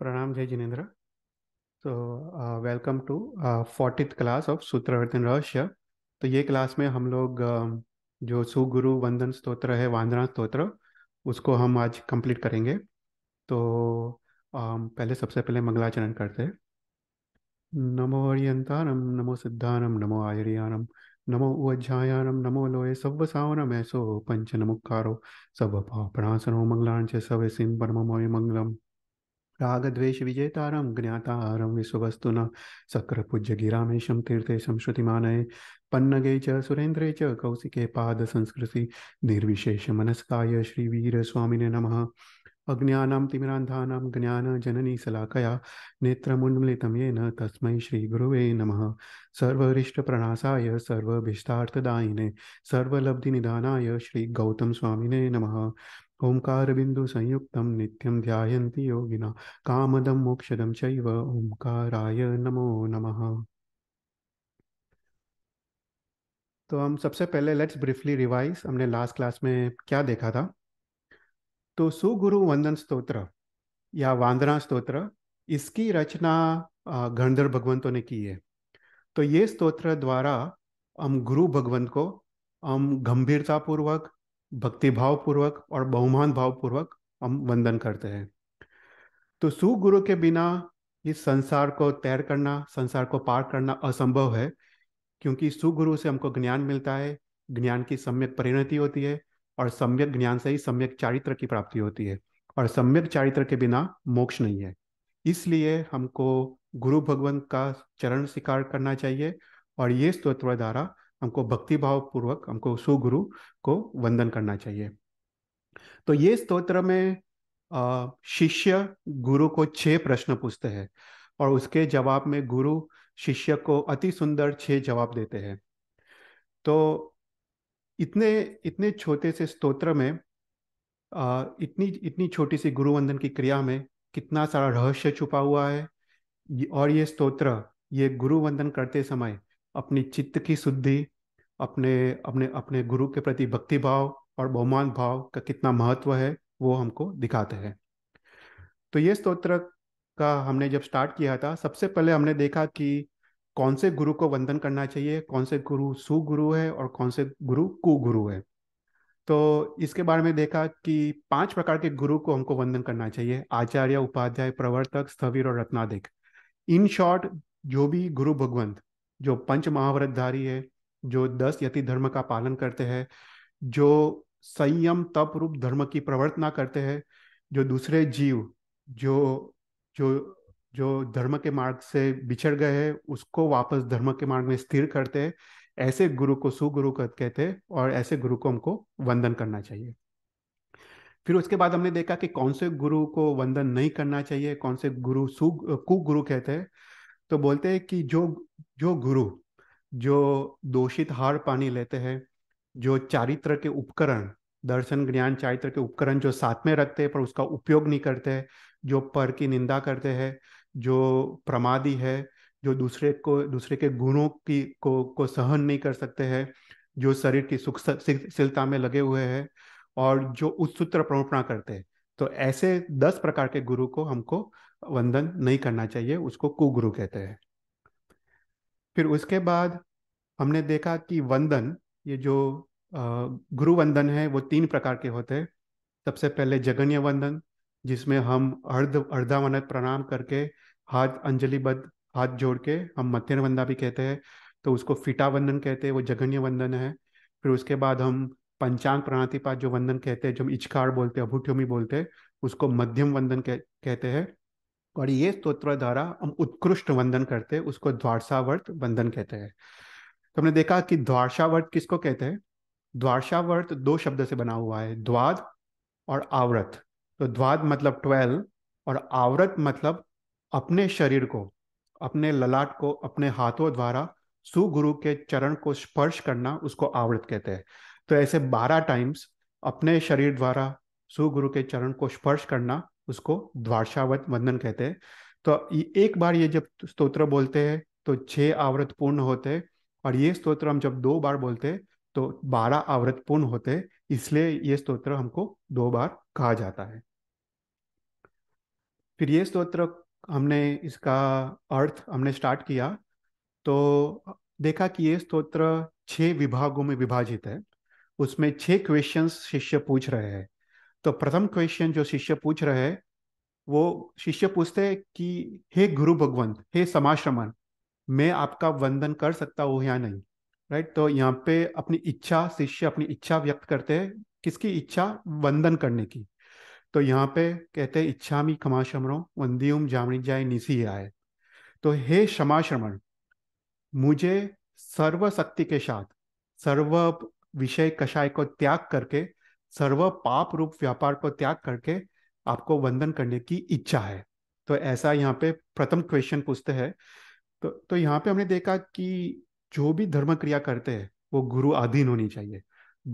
प्रणाम जय जिनेन्द्र तो welcome to fortieth class of सूत्रवर्तन रहस्य तो ये क्लास में हम लोग uh, जो सुगुरु वंदन स्तोत्र है वांदना स्तोत्र उसको हम आज कंप्लीट करेंगे तो uh, पहले सबसे पहले मंगलाचरण करते हैं नमो हरियंतानम नमो सिद्धानम नमो आयरियानम नमो उज्जायानम नमो लोये सव्वसावनम ऐसो पंच नमुकारो सब पापणासनो मंगलांच सवे सिम परमोय मंगलम विश्ववस्तुन सक्र पूज्य गिरामेशम तीर्थे संश्रुतिमानये पन्नगे च सुरेन्द्रे च मनस्काय श्री वीर श्रीवीरस्वामिने नमः अज्ञानां तिमिरान्धानां जननी सलाकया नेत्रमुन्मिलितं येन तस्मै श्रीगुरुवे नमः सर्वरिष्टप्रणासाय सर्वभीष्टार्थदायिने सर्वलब्धिनिधानाय श्रीगौतमस्वामिने नमः ओंकार बिंदु संयुक्त नित्यम ध्यायन्ति योगिना कामदं मोक्षदं चैव ओंकाराय नमो नमः तो हम सबसे पहले लेट्स ब्रीफली रिवाइज हमने लास्ट क्लास में क्या देखा था तो सुगुरु वंदन स्तोत्र या वांदना स्तोत्र इसकी रचना गणधर भगवंतों ने की है तो ये स्तोत्र द्वारा हम गुरु भगवंत को हम गंभीरतापूर्वक भक्ति भाव पूर्वक और बहुमान भाव पूर्वक हम वंदन करते हैं तो सुगुरु के बिना इस संसार को तैर करना संसार को पार करना असंभव है क्योंकि सुगुरु से हमको ज्ञान मिलता है ज्ञान की सम्यक परिणति होती है और सम्यक ज्ञान से ही सम्यक चारित्र की प्राप्ति होती है और सम्यक चारित्र के बिना मोक्ष नहीं है इसलिए हमको गुरु भगवान का चरण स्वीकार करना चाहिए और ये स्त्रोत्र धारा हमको भक्ति भाव पूर्वक हमको सुगुरु को वंदन करना चाहिए तो ये स्तोत्र में शिष्य गुरु को छह प्रश्न पूछते हैं और उसके जवाब में गुरु शिष्य को अति सुंदर छह जवाब देते हैं तो इतने इतने छोटे से स्तोत्र में आ, इतनी इतनी छोटी सी गुरु वंदन की क्रिया में कितना सारा रहस्य छुपा हुआ है और ये स्तोत्र ये गुरु वंदन करते समय अपनी चित्त की शुद्धि अपने अपने अपने गुरु के प्रति भक्ति भाव और बहुमान भाव का कितना महत्व है वो हमको दिखाते हैं तो ये स्तोत्र का हमने जब स्टार्ट किया था सबसे पहले हमने देखा कि कौन से गुरु को वंदन करना चाहिए कौन से गुरु सुगुरु है और कौन से गुरु कुगुरु है तो इसके बारे में देखा कि पांच प्रकार के गुरु को हमको वंदन करना चाहिए आचार्य उपाध्याय प्रवर्तक स्थवीर और रत्नाधिक इन शॉर्ट जो भी गुरु भगवंत जो पंच महाव्रतधारी है जो दस यति धर्म का पालन करते हैं जो संयम तप रूप धर्म की प्रवर्तना करते हैं जो दूसरे जीव जो जो जो धर्म के मार्ग से बिछड़ गए हैं उसको वापस धर्म के मार्ग में स्थिर करते हैं ऐसे गुरु को सुगुरु कहते हैं और ऐसे गुरु को हमको वंदन करना चाहिए फिर उसके बाद हमने देखा कि कौन से गुरु को वंदन नहीं करना चाहिए कौन से गुरु सु कुगुरु कहते हैं तो बोलते हैं कि जो जो गुरु जो दोषित हार पानी लेते हैं जो चारित्र के उपकरण दर्शन ज्ञान चारित्र के उपकरण जो साथ में रखते हैं पर उसका उपयोग नहीं करते हैं जो पर की निंदा करते हैं जो प्रमादी है जो दूसरे को दूसरे के गुणों की को को सहन नहीं कर सकते हैं जो शरीर की सुख सुखशीलता में लगे हुए हैं और जो उस सूत्र करते हैं तो ऐसे दस प्रकार के गुरु को हमको वंदन नहीं करना चाहिए उसको कुगुरु कहते हैं फिर उसके बाद हमने देखा कि वंदन ये जो गुरु वंदन है वो तीन प्रकार के होते हैं सबसे पहले जगन्य वंदन जिसमें हम अर्ध वन प्रणाम करके हाथ अंजलिबद्ध हाथ जोड़ के हम मध्यन वंदा भी कहते हैं तो उसको फिटा वंदन कहते हैं वो जगन्य वंदन है फिर उसके बाद हम पंचांग प्रणातिपात जो वंदन कहते हैं जो हम इचकार बोलते हैं अभूठ्योमी बोलते हैं उसको मध्यम वंदन कह, कहते हैं और ये स्तोत्र द्वारा हम उत्कृष्ट वंदन करते हैं उसको द्वारसावर्त वंदन कहते हैं तो हमने देखा कि द्वारसावर्त किसको कहते हैं द्वारसावर्त दो शब्द से बना हुआ है द्वाद और आवृत तो द्वाद मतलब ट्वेल्व और आवृत मतलब अपने शरीर को अपने ललाट को अपने हाथों द्वारा सुगुरु के चरण को स्पर्श करना उसको आवृत कहते हैं तो ऐसे बारह टाइम्स अपने शरीर द्वारा सुगुरु के चरण को स्पर्श करना उसको द्वारशावत वंदन कहते हैं तो एक बार ये जब स्तोत्र बोलते हैं तो छह आवृत पूर्ण होते हैं और ये स्तोत्र हम जब दो बार बोलते हैं तो बारह आवृत पूर्ण होते हैं इसलिए ये स्तोत्र हमको दो बार कहा जाता है फिर ये स्तोत्र हमने इसका अर्थ हमने स्टार्ट किया तो देखा कि ये स्तोत्र छह विभागों में विभाजित है उसमें छह क्वेश्चंस शिष्य पूछ रहे हैं तो प्रथम क्वेश्चन जो शिष्य पूछ रहे हैं वो शिष्य पूछते हैं कि हे गुरु भगवंत हे समाश्रमण मैं आपका वंदन कर सकता हूँ या नहीं राइट तो यहाँ पे अपनी इच्छा शिष्य अपनी इच्छा व्यक्त करते हैं किसकी इच्छा वंदन करने की तो यहाँ पे कहते हैं इच्छा मी क्षमाश्रमणो वंदियुम जामणी जाय निसी आए तो हे समाश्रमण मुझे सर्वशक्ति के साथ सर्व विषय कषाय को त्याग करके सर्व पाप रूप व्यापार को त्याग करके आपको वंदन करने की इच्छा है तो ऐसा यहाँ पे प्रथम क्वेश्चन पूछते हैं तो तो यहाँ पे हमने देखा कि जो भी धर्म क्रिया करते हैं वो गुरु अधीन होनी चाहिए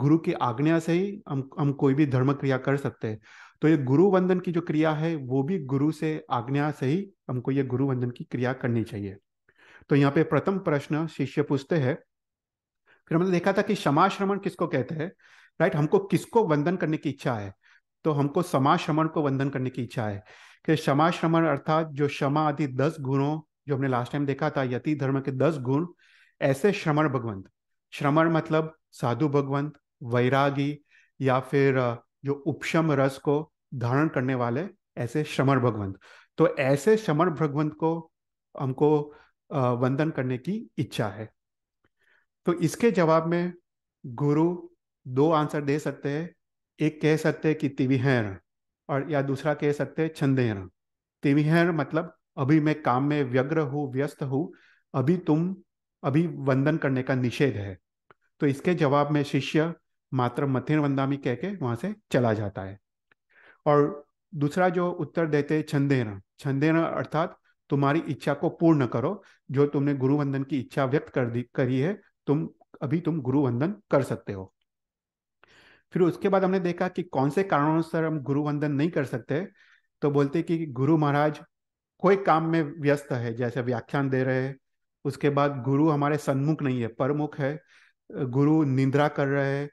गुरु की आज्ञा से ही हम हम कोई भी धर्म क्रिया कर सकते हैं तो ये गुरु वंदन की जो क्रिया है वो भी गुरु से आज्ञा से ही हमको ये गुरु वंदन की क्रिया करनी चाहिए तो यहाँ पे प्रथम प्रश्न शिष्य पूछते हैं फिर हमने देखा था कि क्षमाश्रमण किसको कहते हैं राइट हमको किसको वंदन करने की इच्छा है तो हमको समाज श्रमण को वंदन करने की इच्छा है कि क्षमा श्रमण अर्थात जो क्षमा आदि दस गुणों जो हमने लास्ट टाइम देखा था यति धर्म के दस गुण ऐसे श्रमण भगवंत श्रमण मतलब साधु भगवंत वैरागी या फिर जो उपशम रस को धारण करने वाले ऐसे श्रमण भगवंत तो ऐसे श्रमण भगवंत को हमको वंदन करने की इच्छा है तो इसके जवाब में गुरु दो आंसर दे सकते हैं एक कह सकते हैं कि तिविहर और या दूसरा कह सकते हैं छंदेर तिविहर मतलब अभी मैं काम में व्यग्र हूँ व्यस्त हूँ अभी तुम अभी वंदन करने का निषेध है तो इसके जवाब में शिष्य मात्र मथिर वंदामी कह के वहां से चला जाता है और दूसरा जो उत्तर देते छंदेर छंदेर अर्थात तुम्हारी इच्छा को पूर्ण करो जो तुमने गुरु वंदन की इच्छा व्यक्त कर दी करी है तुम अभी तुम गुरु वंदन कर सकते हो फिर उसके बाद हमने देखा कि कौन से कारणों से हम गुरु वंदन नहीं कर सकते तो बोलते कि गुरु महाराज कोई काम में व्यस्त है जैसे व्याख्यान दे रहे हैं उसके बाद गुरु हमारे सन्मुख नहीं है परमुख है गुरु निंद्रा कर रहे हैं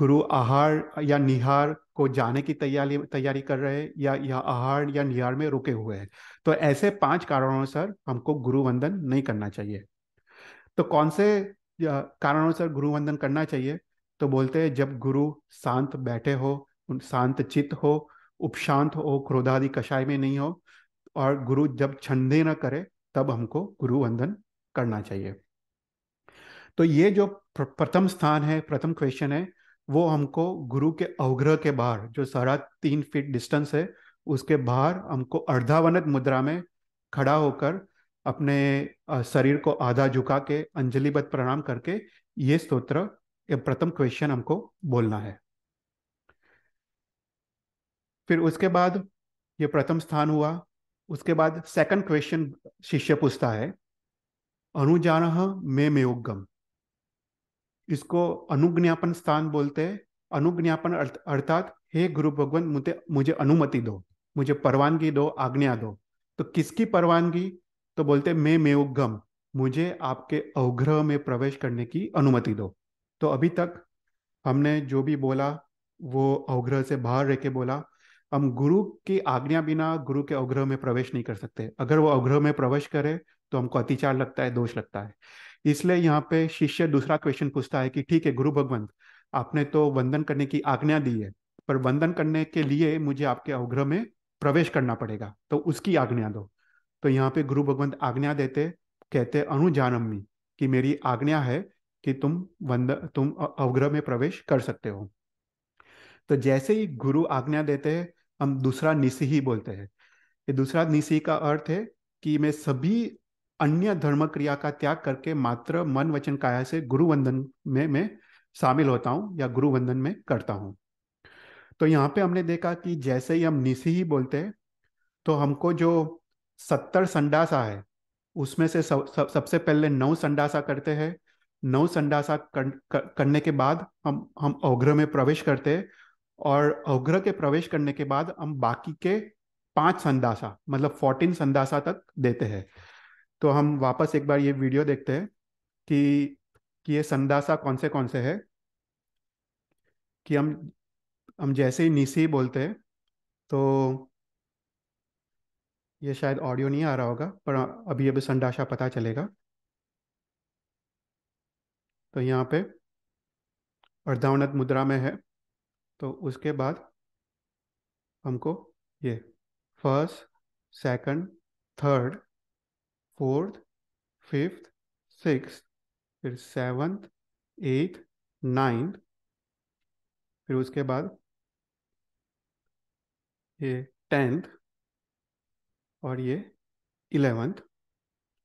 गुरु आहार या निहार को जाने की तैयारी तैयारी कर रहे हैं या या आहार या निहार में रुके हुए हैं तो ऐसे पांच कारणों हमको गुरु वंदन नहीं करना चाहिए तो कौन से कारणों गुरु वंदन करना चाहिए तो बोलते हैं जब गुरु शांत बैठे हो शांत चित्त हो उपशांत हो क्रोधादि कषाय में नहीं हो और गुरु जब छंदे न करे तब हमको गुरु वंदन करना चाहिए तो ये जो प्रथम स्थान है प्रथम क्वेश्चन है वो हमको गुरु के अवग्रह के बाहर जो सारा तीन फीट डिस्टेंस है उसके बाहर हमको अर्धावनत मुद्रा में खड़ा होकर अपने शरीर को आधा झुका के अंजलिबद्ध प्रणाम करके ये स्तोत्र प्रथम क्वेश्चन हमको बोलना है फिर उसके बाद ये प्रथम स्थान हुआ उसके बाद सेकंड क्वेश्चन शिष्य पूछता है अनुजान मे मेयोगम इसको अनुज्ञापन स्थान बोलते हैं अनुज्ञापन अर्थात हे गुरु भगवान मुझे मुझे अनुमति दो मुझे परवानगी दो आज्ञा दो तो किसकी परवानगी तो बोलते मैं मेयोगम मुझे आपके अवग्रह में प्रवेश करने की अनुमति दो तो अभी तक हमने जो भी बोला वो अवग्रह से बाहर रह के बोला हम गुरु की आज्ञा बिना गुरु के अवग्रह में प्रवेश नहीं कर सकते अगर वो अवग्रह में प्रवेश करे तो हमको अतिचार लगता है दोष लगता है इसलिए यहाँ पे शिष्य दूसरा क्वेश्चन पूछता है कि ठीक है गुरु भगवंत आपने तो वंदन करने की आज्ञा दी है पर वंदन करने के लिए मुझे आपके अवग्रह में प्रवेश करना पड़ेगा तो उसकी आज्ञा दो तो यहाँ पे गुरु भगवंत आज्ञा देते कहते अनुजानमी कि मेरी आज्ञा है कि तुम वंद तुम अवग्रह में प्रवेश कर सकते हो तो जैसे ही गुरु आज्ञा देते हैं हम दूसरा निसी ही बोलते हैं ये दूसरा निसी का अर्थ है कि मैं सभी अन्य धर्म क्रिया का त्याग करके मात्र मन वचन काया से गुरु वंदन में मैं शामिल होता हूँ या गुरु वंदन में करता हूँ तो यहाँ पे हमने देखा कि जैसे ही हम निसी ही बोलते हैं तो हमको जो सत्तर संडासा है उसमें से सब, सब सबसे पहले नौ संडासा करते हैं नौ संडासा कर, कर, करने के बाद हम हम अवग्रह में प्रवेश करते हैं और अवग्रह के प्रवेश करने के बाद हम बाकी के पांच संदासा मतलब फोर्टीन संदासा तक देते हैं तो हम वापस एक बार ये वीडियो देखते हैं कि कि ये संदासा कौन से कौन से है कि हम हम जैसे ही निसी बोलते हैं तो ये शायद ऑडियो नहीं आ रहा होगा पर अभी अभी संडासा पता चलेगा तो यहाँ पे अर्धावनत मुद्रा में है तो उसके बाद हमको ये first second third fourth fifth six फिर सेवन्थ एट्थ नाइन्थ फिर उसके बाद ये टेंथ और ये इलेवेंथ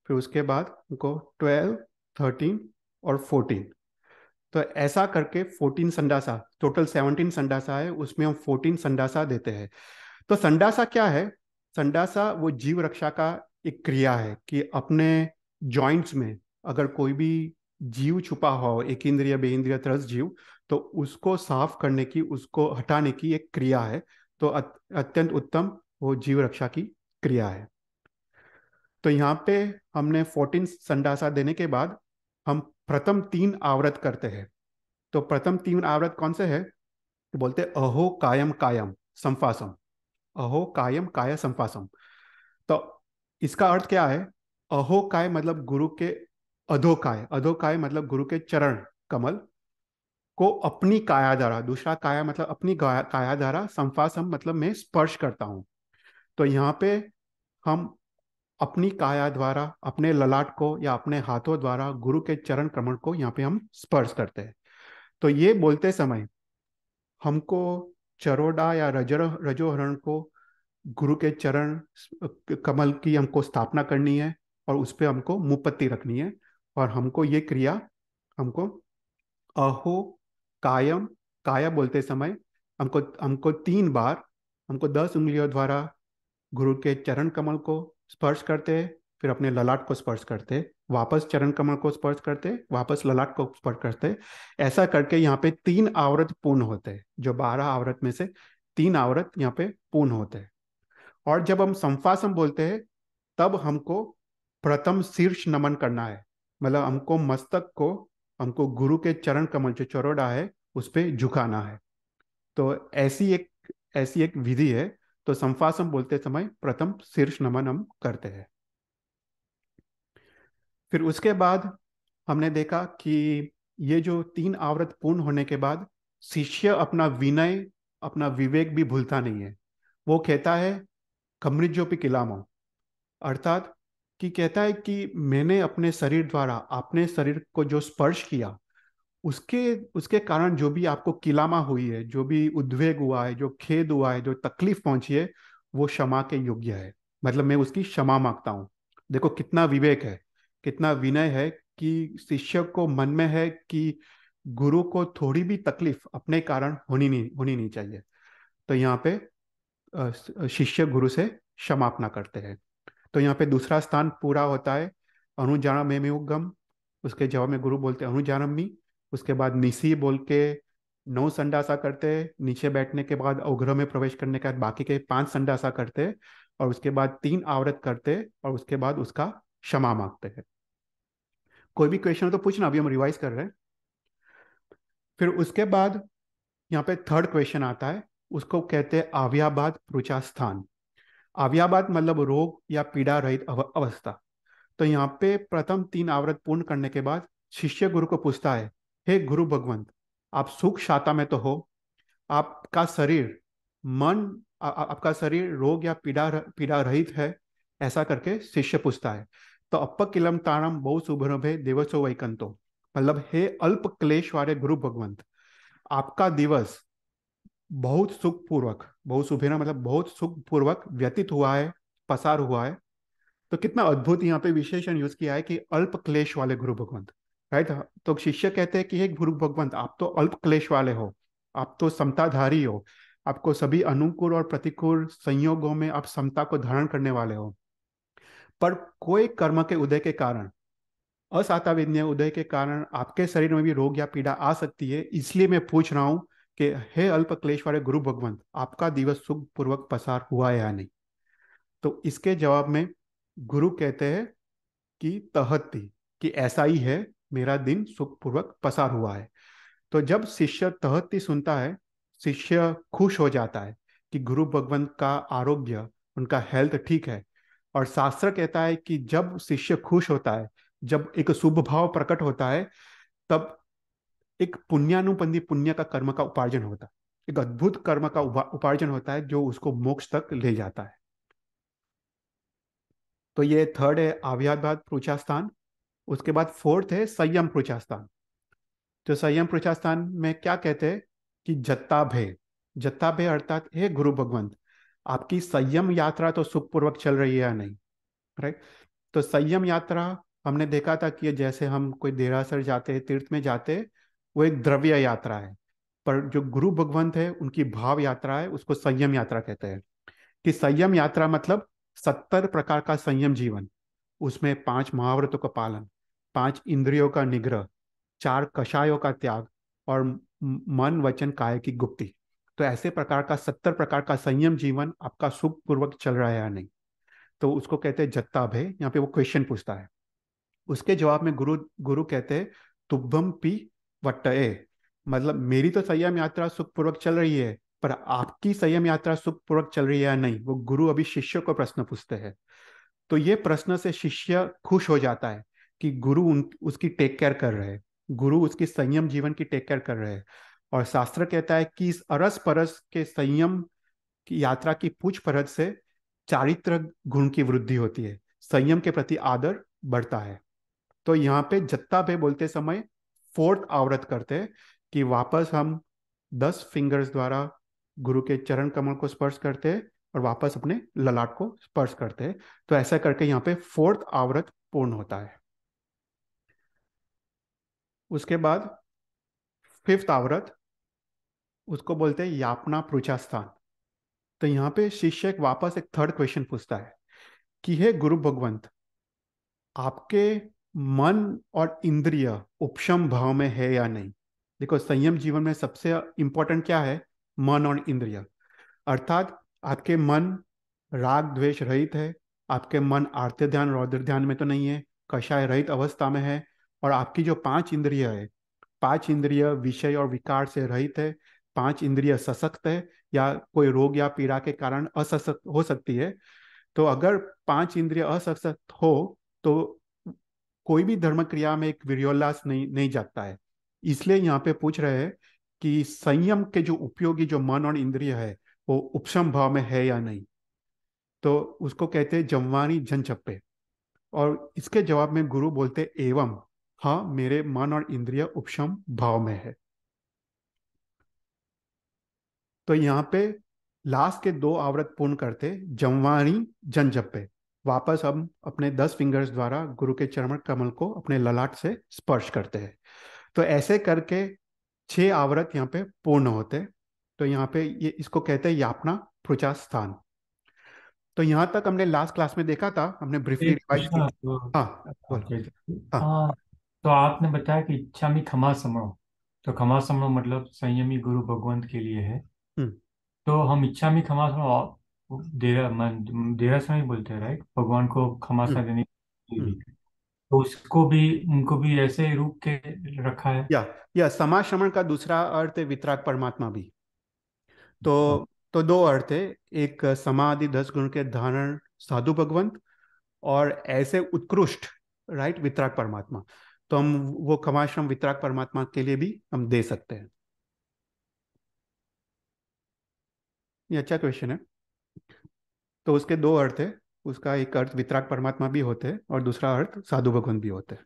फिर उसके बाद उनको ट्वेल्व थर्टीन और फोर्टीन तो ऐसा करके फोर्टीन संडासा टोटल सेवनटीन संडासा है उसमें हम फोर्टीन संडासा देते हैं तो संडासा क्या है संडासा वो जीव रक्षा का एक क्रिया है कि अपने जॉइंट्स में अगर कोई भी जीव छुपा हो एक इंद्रिय बे इंद्रिय त्रस जीव तो उसको साफ करने की उसको हटाने की एक क्रिया है तो अत्यंत उत्तम वो जीव रक्षा की क्रिया है तो यहाँ पे हमने फोर्टीन संडासा देने के बाद हम प्रथम तीन आवृत करते हैं तो प्रथम तीन आवृत कौन से है तो बोलते हैं अहो कायम कायम संफासम अहो कायम काय संफासम तो इसका अर्थ क्या है अहो काय मतलब गुरु के अधो काय अधो काय मतलब गुरु के चरण कमल को अपनी काया धारा दूसरा काया मतलब अपनी काया धारा संफासम मतलब मैं स्पर्श करता हूं तो यहाँ पे हम अपनी काया द्वारा अपने ललाट को या अपने हाथों द्वारा गुरु के चरण क्रमण को यहाँ पे हम स्पर्श करते हैं तो ये बोलते समय हमको चरोडा या रजर रजोहरण को गुरु के चरण कमल की हमको स्थापना करनी है और उस पर हमको मुपत्ति रखनी है और हमको ये क्रिया हमको अहो कायम काया बोलते समय हमको हमको तीन बार हमको दस उंगलियों द्वारा गुरु के चरण कमल को स्पर्श करते फिर अपने ललाट को स्पर्श करते वापस चरण कमल को स्पर्श करते वापस ललाट को स्पर्श करते ऐसा करके यहाँ पे तीन आवृत पूर्ण होते जो बारह आवृत में से तीन आवृत यहाँ पे पूर्ण होते और जब हम संफासम बोलते हैं तब हमको प्रथम शीर्ष नमन करना है मतलब हमको मस्तक को हमको गुरु के चरण कमल जो चरोडा है उस पर झुकाना है तो ऐसी एक ऐसी एक विधि है तो संफासम बोलते समय प्रथम शीर्ष नमन हम करते हैं फिर उसके बाद हमने देखा कि ये जो तीन आवृत पूर्ण होने के बाद शिष्य अपना विनय अपना विवेक भी भूलता नहीं है वो कहता है पी किलामो अर्थात कि कहता है कि मैंने अपने शरीर द्वारा अपने शरीर को जो स्पर्श किया उसके उसके कारण जो भी आपको किलामा हुई है जो भी उद्वेग हुआ है जो खेद हुआ है जो तकलीफ पहुंची है वो क्षमा के योग्य है मतलब मैं उसकी क्षमा मांगता हूँ देखो कितना विवेक है कितना विनय है कि शिष्य को मन में है कि गुरु को थोड़ी भी तकलीफ अपने कारण होनी नहीं होनी नहीं चाहिए तो यहाँ पे शिष्य गुरु से क्षमापना करते हैं तो यहाँ पे दूसरा स्थान पूरा होता है अनुजानम एम उसके जवाब में गुरु बोलते हैं अनुजानमी उसके बाद निसी बोल के नौ संडासा करते नीचे बैठने के बाद अवग्रह में प्रवेश करने के बाद बाकी के पांच संडासा करते और उसके बाद तीन आवृत करते और उसके बाद उसका क्षमा मांगते हैं कोई भी क्वेश्चन तो पूछना अभी हम रिवाइज कर रहे हैं फिर उसके बाद यहाँ पे थर्ड क्वेश्चन आता है उसको कहते हैं आव्याबाद स्थान आव्याबाद मतलब रोग या पीड़ा रहित अवस्था तो यहाँ पे प्रथम तीन आवृत पूर्ण करने के बाद शिष्य गुरु को पूछता है हे गुरु भगवंत आप सुख शाता में तो हो आपका शरीर मन आ, आपका शरीर रोग या पीड़ा पीड़ा रहित है ऐसा करके शिष्य पूछता है तो अप्प किलम ताणम बहु सुभ्रभे देवसो वैकंतो मतलब हे अल्प क्लेश वाले गुरु भगवंत आपका दिवस बहुत सुखपूर्वक बहुत सुभेरा मतलब बहुत सुखपूर्वक व्यतीत हुआ है पसार हुआ है तो कितना अद्भुत यहाँ पे विशेषण यूज किया है कि अल्प क्लेश वाले गुरु भगवंत राइट तो शिष्य कहते हैं कि एक गुरु भगवंत आप तो अल्प क्लेश वाले हो आप तो समताधारी हो आपको सभी अनुकूल और प्रतिकूल संयोगों में आप समता को धारण करने वाले हो पर कोई कर्म के उदय के कारण असाता उदय के कारण आपके शरीर में भी रोग या पीड़ा आ सकती है इसलिए मैं पूछ रहा हूं कि हे अल्प क्लेश वाले गुरु भगवंत आपका दिवस सुख पूर्वक पसार हुआ या नहीं तो इसके जवाब में गुरु कहते हैं कि तहत्ती कि ऐसा ही है मेरा दिन सुखपूर्वक पसार हुआ है तो जब शिष्य तहती सुनता है शिष्य खुश हो जाता है कि गुरु भगवंत का आरोग्य उनका हेल्थ ठीक है और शास्त्र कहता है कि जब शिष्य खुश होता है जब एक शुभ भाव प्रकट होता है तब एक पुण्यानुबंधी पुण्य का कर्म का उपार्जन होता है एक अद्भुत कर्म का उपार्जन होता है जो उसको मोक्ष तक ले जाता है तो ये थर्ड है पूछा स्थान उसके बाद फोर्थ है संयम प्रचास्थान तो संयम प्रचास्थान में क्या कहते हैं कि जत्ता भय जत्ता भय अर्थात हे गुरु भगवंत आपकी संयम यात्रा तो सुखपूर्वक चल रही है या नहीं राइट तो संयम यात्रा हमने देखा था कि जैसे हम कोई देरासर जाते हैं तीर्थ में जाते हैं वो एक द्रव्य यात्रा है पर जो गुरु भगवंत है उनकी भाव यात्रा है उसको संयम यात्रा कहते हैं कि संयम यात्रा मतलब सत्तर प्रकार का संयम जीवन उसमें पांच महाव्रतों का पालन पांच इंद्रियों का निग्रह चार कषायों का त्याग और मन वचन काय की गुप्ति तो ऐसे प्रकार का सत्तर प्रकार का संयम जीवन आपका सुखपूर्वक चल रहा है या नहीं तो उसको कहते हैं जत्ता भय यहाँ पे वो क्वेश्चन पूछता है उसके जवाब में गुरु गुरु कहते हैं तुभम पी वट्ट मतलब मेरी तो संयम यात्रा सुखपूर्वक चल रही है पर आपकी संयम यात्रा सुखपूर्वक चल रही है या नहीं वो गुरु अभी शिष्य को प्रश्न पूछते हैं तो ये प्रश्न से शिष्य खुश हो जाता है कि गुरु उन उसकी टेक केयर कर रहे हैं गुरु उसके संयम जीवन की टेक केयर कर रहे हैं और शास्त्र कहता है कि इस अरस परस के संयम की यात्रा की पूछ परत से चारित्र गुण की वृद्धि होती है संयम के प्रति आदर बढ़ता है तो यहाँ पे जत्ता पे बोलते समय फोर्थ आवृत करते हैं कि वापस हम दस फिंगर्स द्वारा गुरु के चरण कमल को स्पर्श करते हैं और वापस अपने ललाट को स्पर्श करते हैं तो ऐसा करके यहाँ पे फोर्थ आवृत पूर्ण होता है उसके बाद फिफ्थ आवरत उसको बोलते हैं यापना प्रुचास्थान तो यहाँ पे शिष्य एक वापस एक थर्ड क्वेश्चन पूछता है कि हे गुरु भगवंत आपके मन और इंद्रिय उपशम भाव में है या नहीं देखो संयम जीवन में सबसे इंपॉर्टेंट क्या है मन और इंद्रिय अर्थात आपके मन राग द्वेष रहित है आपके मन आर्थ्य ध्यान रौद्र ध्यान में तो नहीं है कषाय रहित अवस्था में है और आपकी जो पांच इंद्रिय है पांच इंद्रिय विषय और विकार से रहित है पांच इंद्रिय सशक्त है या कोई रोग या पीड़ा के कारण असशक्त हो सकती है तो अगर पांच इंद्रिय असशक्त हो तो कोई भी धर्म क्रिया में एक विरोल्लास नहीं नहीं जाता है इसलिए यहाँ पे पूछ रहे हैं कि संयम के जो उपयोगी जो मन और इंद्रिय है वो उपशम भाव में है या नहीं तो उसको कहते हैं जमवानी जनचप्पे और इसके जवाब में गुरु बोलते एवं हाँ मेरे मन और इंद्रिय उपशम भाव में है तो यहाँ पे लास्ट के दो आवृत पूर्ण करते जमवाणी जनजप पे वापस हम अपने दस फिंगर्स द्वारा गुरु के चरण कमल को अपने ललाट से स्पर्श करते हैं तो ऐसे करके छह आवृत यहाँ पे पूर्ण होते तो यहाँ पे ये इसको कहते हैं यापना प्रचा स्थान तो यहाँ तक हमने लास्ट क्लास में देखा था हमने ब्रीफली रिवाइज किया हाँ, हाँ तो आपने बताया कि इच्छा में खमा समणो तो क्षमा समणो मतलब संयमी गुरु भगवंत के लिए है हम्म। तो हम इच्छा में खमा समणो देरा समय बोलते हैं राइट भगवान को खमासा हम्म। सा देने हम्म। तो उसको भी उनको भी ऐसे रूप के रखा है या या समा श्रमण का दूसरा अर्थ है वितराग परमात्मा भी तो तो दो अर्थ है एक समाधि दस गुण के धारण साधु भगवंत और ऐसे उत्कृष्ट राइट वितराग परमात्मा तो हम वो कमाश्रम वितराग परमात्मा के लिए भी हम दे सकते हैं ये अच्छा क्वेश्चन है तो उसके दो अर्थ है उसका एक अर्थ वितराग परमात्मा भी होते हैं और दूसरा अर्थ साधु भगवान भी होते हैं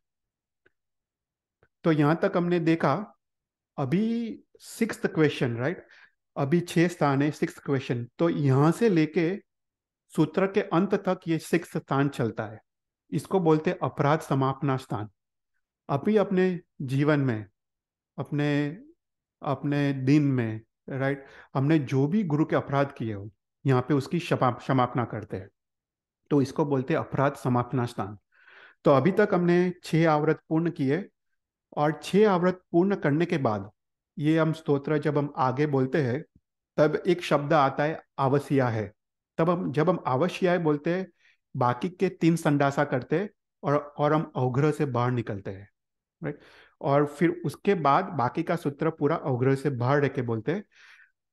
तो यहाँ तक हमने देखा अभी सिक्स क्वेश्चन राइट अभी छह स्थान है सिक्स क्वेश्चन तो यहां से लेके सूत्र के अंत तक ये सिक्स स्थान चलता है इसको बोलते अपराध समापना स्थान अभी अपने जीवन में अपने अपने दिन में राइट हमने जो भी गुरु के अपराध किए हो यहाँ पे उसकी समापना करते हैं तो इसको बोलते हैं अपराध समापना स्थान तो अभी तक हमने छह आवृत पूर्ण किए और छह आवृत पूर्ण करने के बाद ये हम स्तोत्र जब हम आगे बोलते हैं तब एक शब्द आता है आवश्या है तब हम जब हम आवश्या बोलते हैं बाकी के तीन संडासा करते और और हम अवग्रह से बाहर निकलते हैं राइट और फिर उसके बाद बाकी का सूत्र पूरा अवग्रह से बाहर रह के बोलते हैं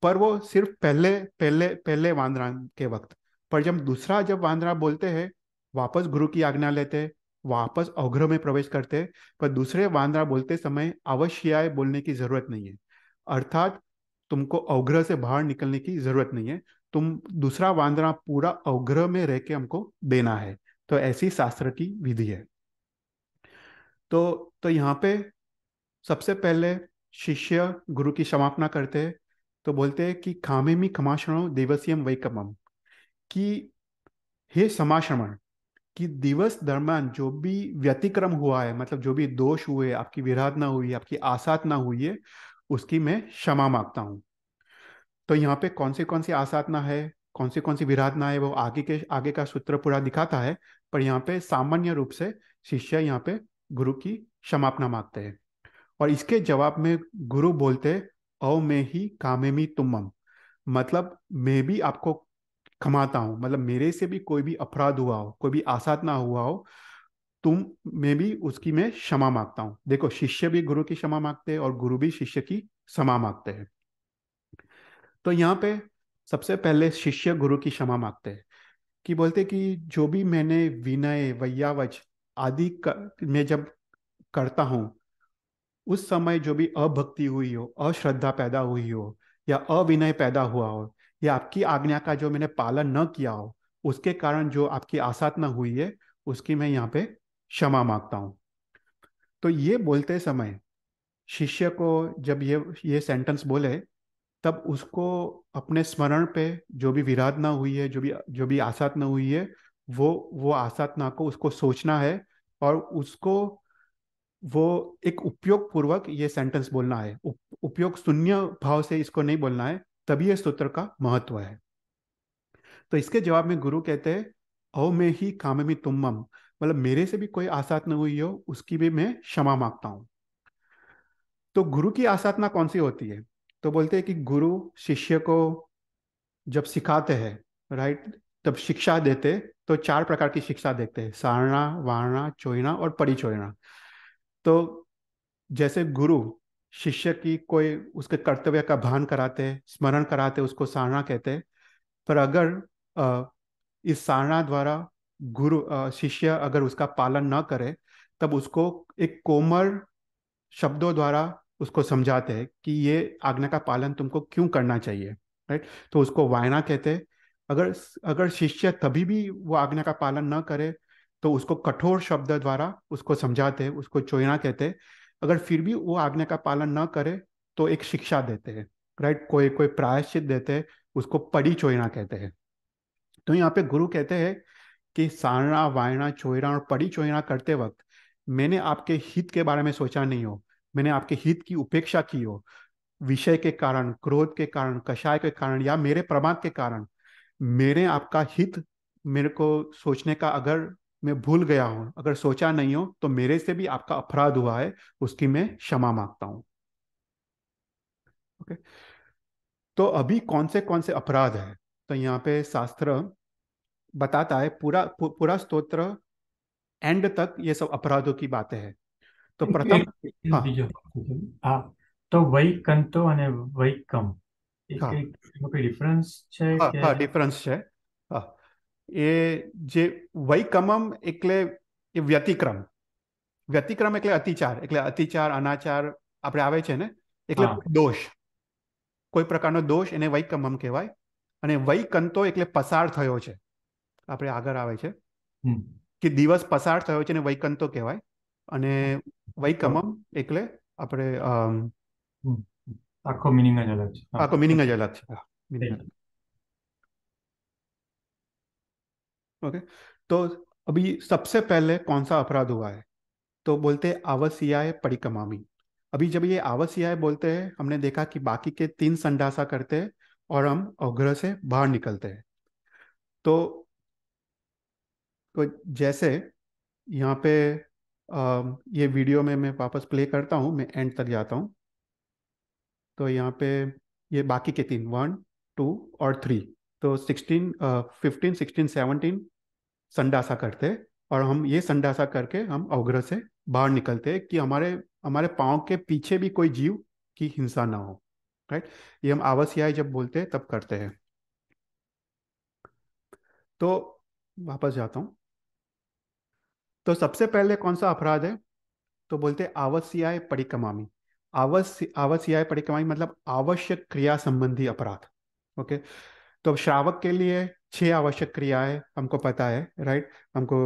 पर वो सिर्फ पहले पहले पहले वांदरा के वक्त पर जब दूसरा जब वांदरा बोलते हैं वापस गुरु की आज्ञा लेते हैं वापस अवग्रह में प्रवेश करते हैं पर दूसरे वांदरा बोलते समय अवश्य बोलने की जरूरत नहीं है अर्थात तुमको अवग्रह से बाहर निकलने की जरूरत नहीं है तुम दूसरा वांदरा पूरा अवग्रह में रह के हमको देना है तो ऐसी शास्त्र की विधि है तो तो यहाँ पे सबसे पहले शिष्य गुरु की समापना करते हैं तो बोलते हैं कि खामे मी खमाशणो दिवसीयम वैकमम कि हे समाश्रमण कि दिवस दरम्यान जो भी व्यतिक्रम हुआ है मतलब जो भी दोष हुए आपकी विराधना हुई आपकी आसात ना हुई है उसकी मैं क्षमा मांगता हूँ तो यहाँ पे कौन सी कौन सी आसाधना है कौन सी कौन सी विराधना है वो आगे के आगे का सूत्र पूरा दिखाता है पर यहाँ पे सामान्य रूप से शिष्य यहाँ पे गुरु की क्षमापना मांगते हैं और इसके जवाब में गुरु बोलते ओ मैं ही कामे मी तुमम मतलब मैं भी आपको क्षमाता हूँ मतलब मेरे से भी कोई भी अपराध हुआ हो कोई भी आसाद ना हुआ हो तुम मैं भी उसकी मैं क्षमा मांगता हूँ देखो शिष्य भी गुरु की क्षमा मांगते हैं और गुरु भी शिष्य की क्षमा मांगते हैं तो यहाँ पे सबसे पहले शिष्य गुरु की क्षमा मांगते हैं कि बोलते कि जो भी मैंने विनय वैयावच आदि में जब करता हूं उस समय जो भी अभक्ति हुई हो अश्रद्धा पैदा हुई हो या अविनय पैदा हुआ हो या आपकी आज्ञा का जो मैंने पालन न किया हो उसके कारण जो आपकी आसाधना हुई है उसकी मैं यहाँ पे क्षमा मांगता हूं तो ये बोलते समय शिष्य को जब ये ये सेंटेंस बोले तब उसको अपने स्मरण पे जो भी विराधना हुई है जो भी जो भी आसाधना हुई है वो वो आसाधना को उसको सोचना है और उसको वो एक उपयोग पूर्वक ये सेंटेंस बोलना है उपयोग शून्य भाव से इसको नहीं बोलना है तभी यह सूत्र का महत्व है तो इसके जवाब में गुरु कहते हैं औ में ही काम में तुम मतलब मेरे से भी कोई आसाधना हुई हो उसकी भी मैं क्षमा मांगता हूं तो गुरु की आसाधना कौन सी होती है तो बोलते हैं कि गुरु शिष्य को जब सिखाते हैं राइट तब शिक्षा देते तो चार प्रकार की शिक्षा देखते हैं सारणा वारणा चोयना और परिचोयना तो जैसे गुरु शिष्य की कोई उसके कर्तव्य का भान कराते हैं स्मरण कराते उसको सारणा कहते हैं पर अगर आ, इस सारणा द्वारा गुरु शिष्य अगर उसका पालन न करे तब उसको एक कोमर शब्दों द्वारा उसको समझाते हैं कि ये आज्ञा का पालन तुमको क्यों करना चाहिए राइट तो उसको वायना कहते हैं अगर अगर शिष्य तभी भी वो आज्ञा का पालन न करे तो उसको कठोर शब्द द्वारा उसको समझाते हैं उसको चोयना कहते हैं अगर फिर भी वो आज्ञा का पालन न करे तो एक शिक्षा देते हैं राइट कोई कोई प्रायश्चित देते हैं उसको पड़ी चोयना कहते हैं तो यहाँ पे गुरु कहते हैं कि सारणा वायणा चोयना और पड़ी चोयना करते वक्त मैंने आपके हित के बारे में सोचा नहीं हो मैंने आपके हित की उपेक्षा की हो विषय के कारण क्रोध के कारण कषाय के कारण या मेरे प्रमाद के कारण मेरे आपका हित मेरे को सोचने का अगर मैं भूल गया हूं अगर सोचा नहीं हो तो मेरे से भी आपका अपराध हुआ है उसकी मैं क्षमा मांगता हूं ओके तो अभी कौन से कौन से अपराध है तो यहाँ पे शास्त्र बताता है पूरा पु, पूरा स्तोत्र एंड तक ये सब अपराधों की बातें हैं तो प्रथम हाँ।, हाँ तो वही कंतो वही कम ડિફરન્સ છે હા ડિફરન્સ છે હા એ જે વૈકમમ એટલે એ વ્યતિક્રમ વ્યતિક્રમ એટલે અતિચાર એટલે અતિચાર અનાચાર આપણે આવે છે ને એટલે દોષ કોઈ પ્રકારનો દોષ એને વૈકમમ કહેવાય અને વૈકંતો એટલે પસાર થયો છે આપણે આગળ આવે છે કે દિવસ પસાર થયો છે ને વૈકંતો કહેવાય અને વૈકમમ એટલે આપણે आपको मीनिंग જ અલગ છે ओके तो अभी सबसे पहले कौन सा अपराध हुआ है तो बोलते आवसियाय परिकमामी अभी जब ये आवसियाय बोलते हैं हमने देखा कि बाकी के तीन संडासा करते हैं और हम अग्र से बाहर निकलते हैं तो तो जैसे यहाँ पे आ, ये वीडियो में मैं वापस प्ले करता हूँ मैं एंड तक जाता हूँ तो यहाँ पे ये बाकी के तीन वन टू और थ्री तो सिक्सटीन फिफ्टीन सिक्सटीन सेवनटीन संडासा करते और हम ये संडासा करके हम अवग्रह से बाहर निकलते कि हमारे हमारे पाँव के पीछे भी कोई जीव की हिंसा ना हो राइट ये हम आवश्यक जब बोलते हैं तब करते हैं तो वापस जाता हूँ तो सबसे पहले कौन सा अपराध है तो बोलते आवश्यक परिकमामी आवश्य आवस या परिक्रमा मतलब आवश्यक क्रिया संबंधी अपराध ओके तो अब श्रावक के लिए छह आवश्यक क्रियाएं हमको पता है राइट हमको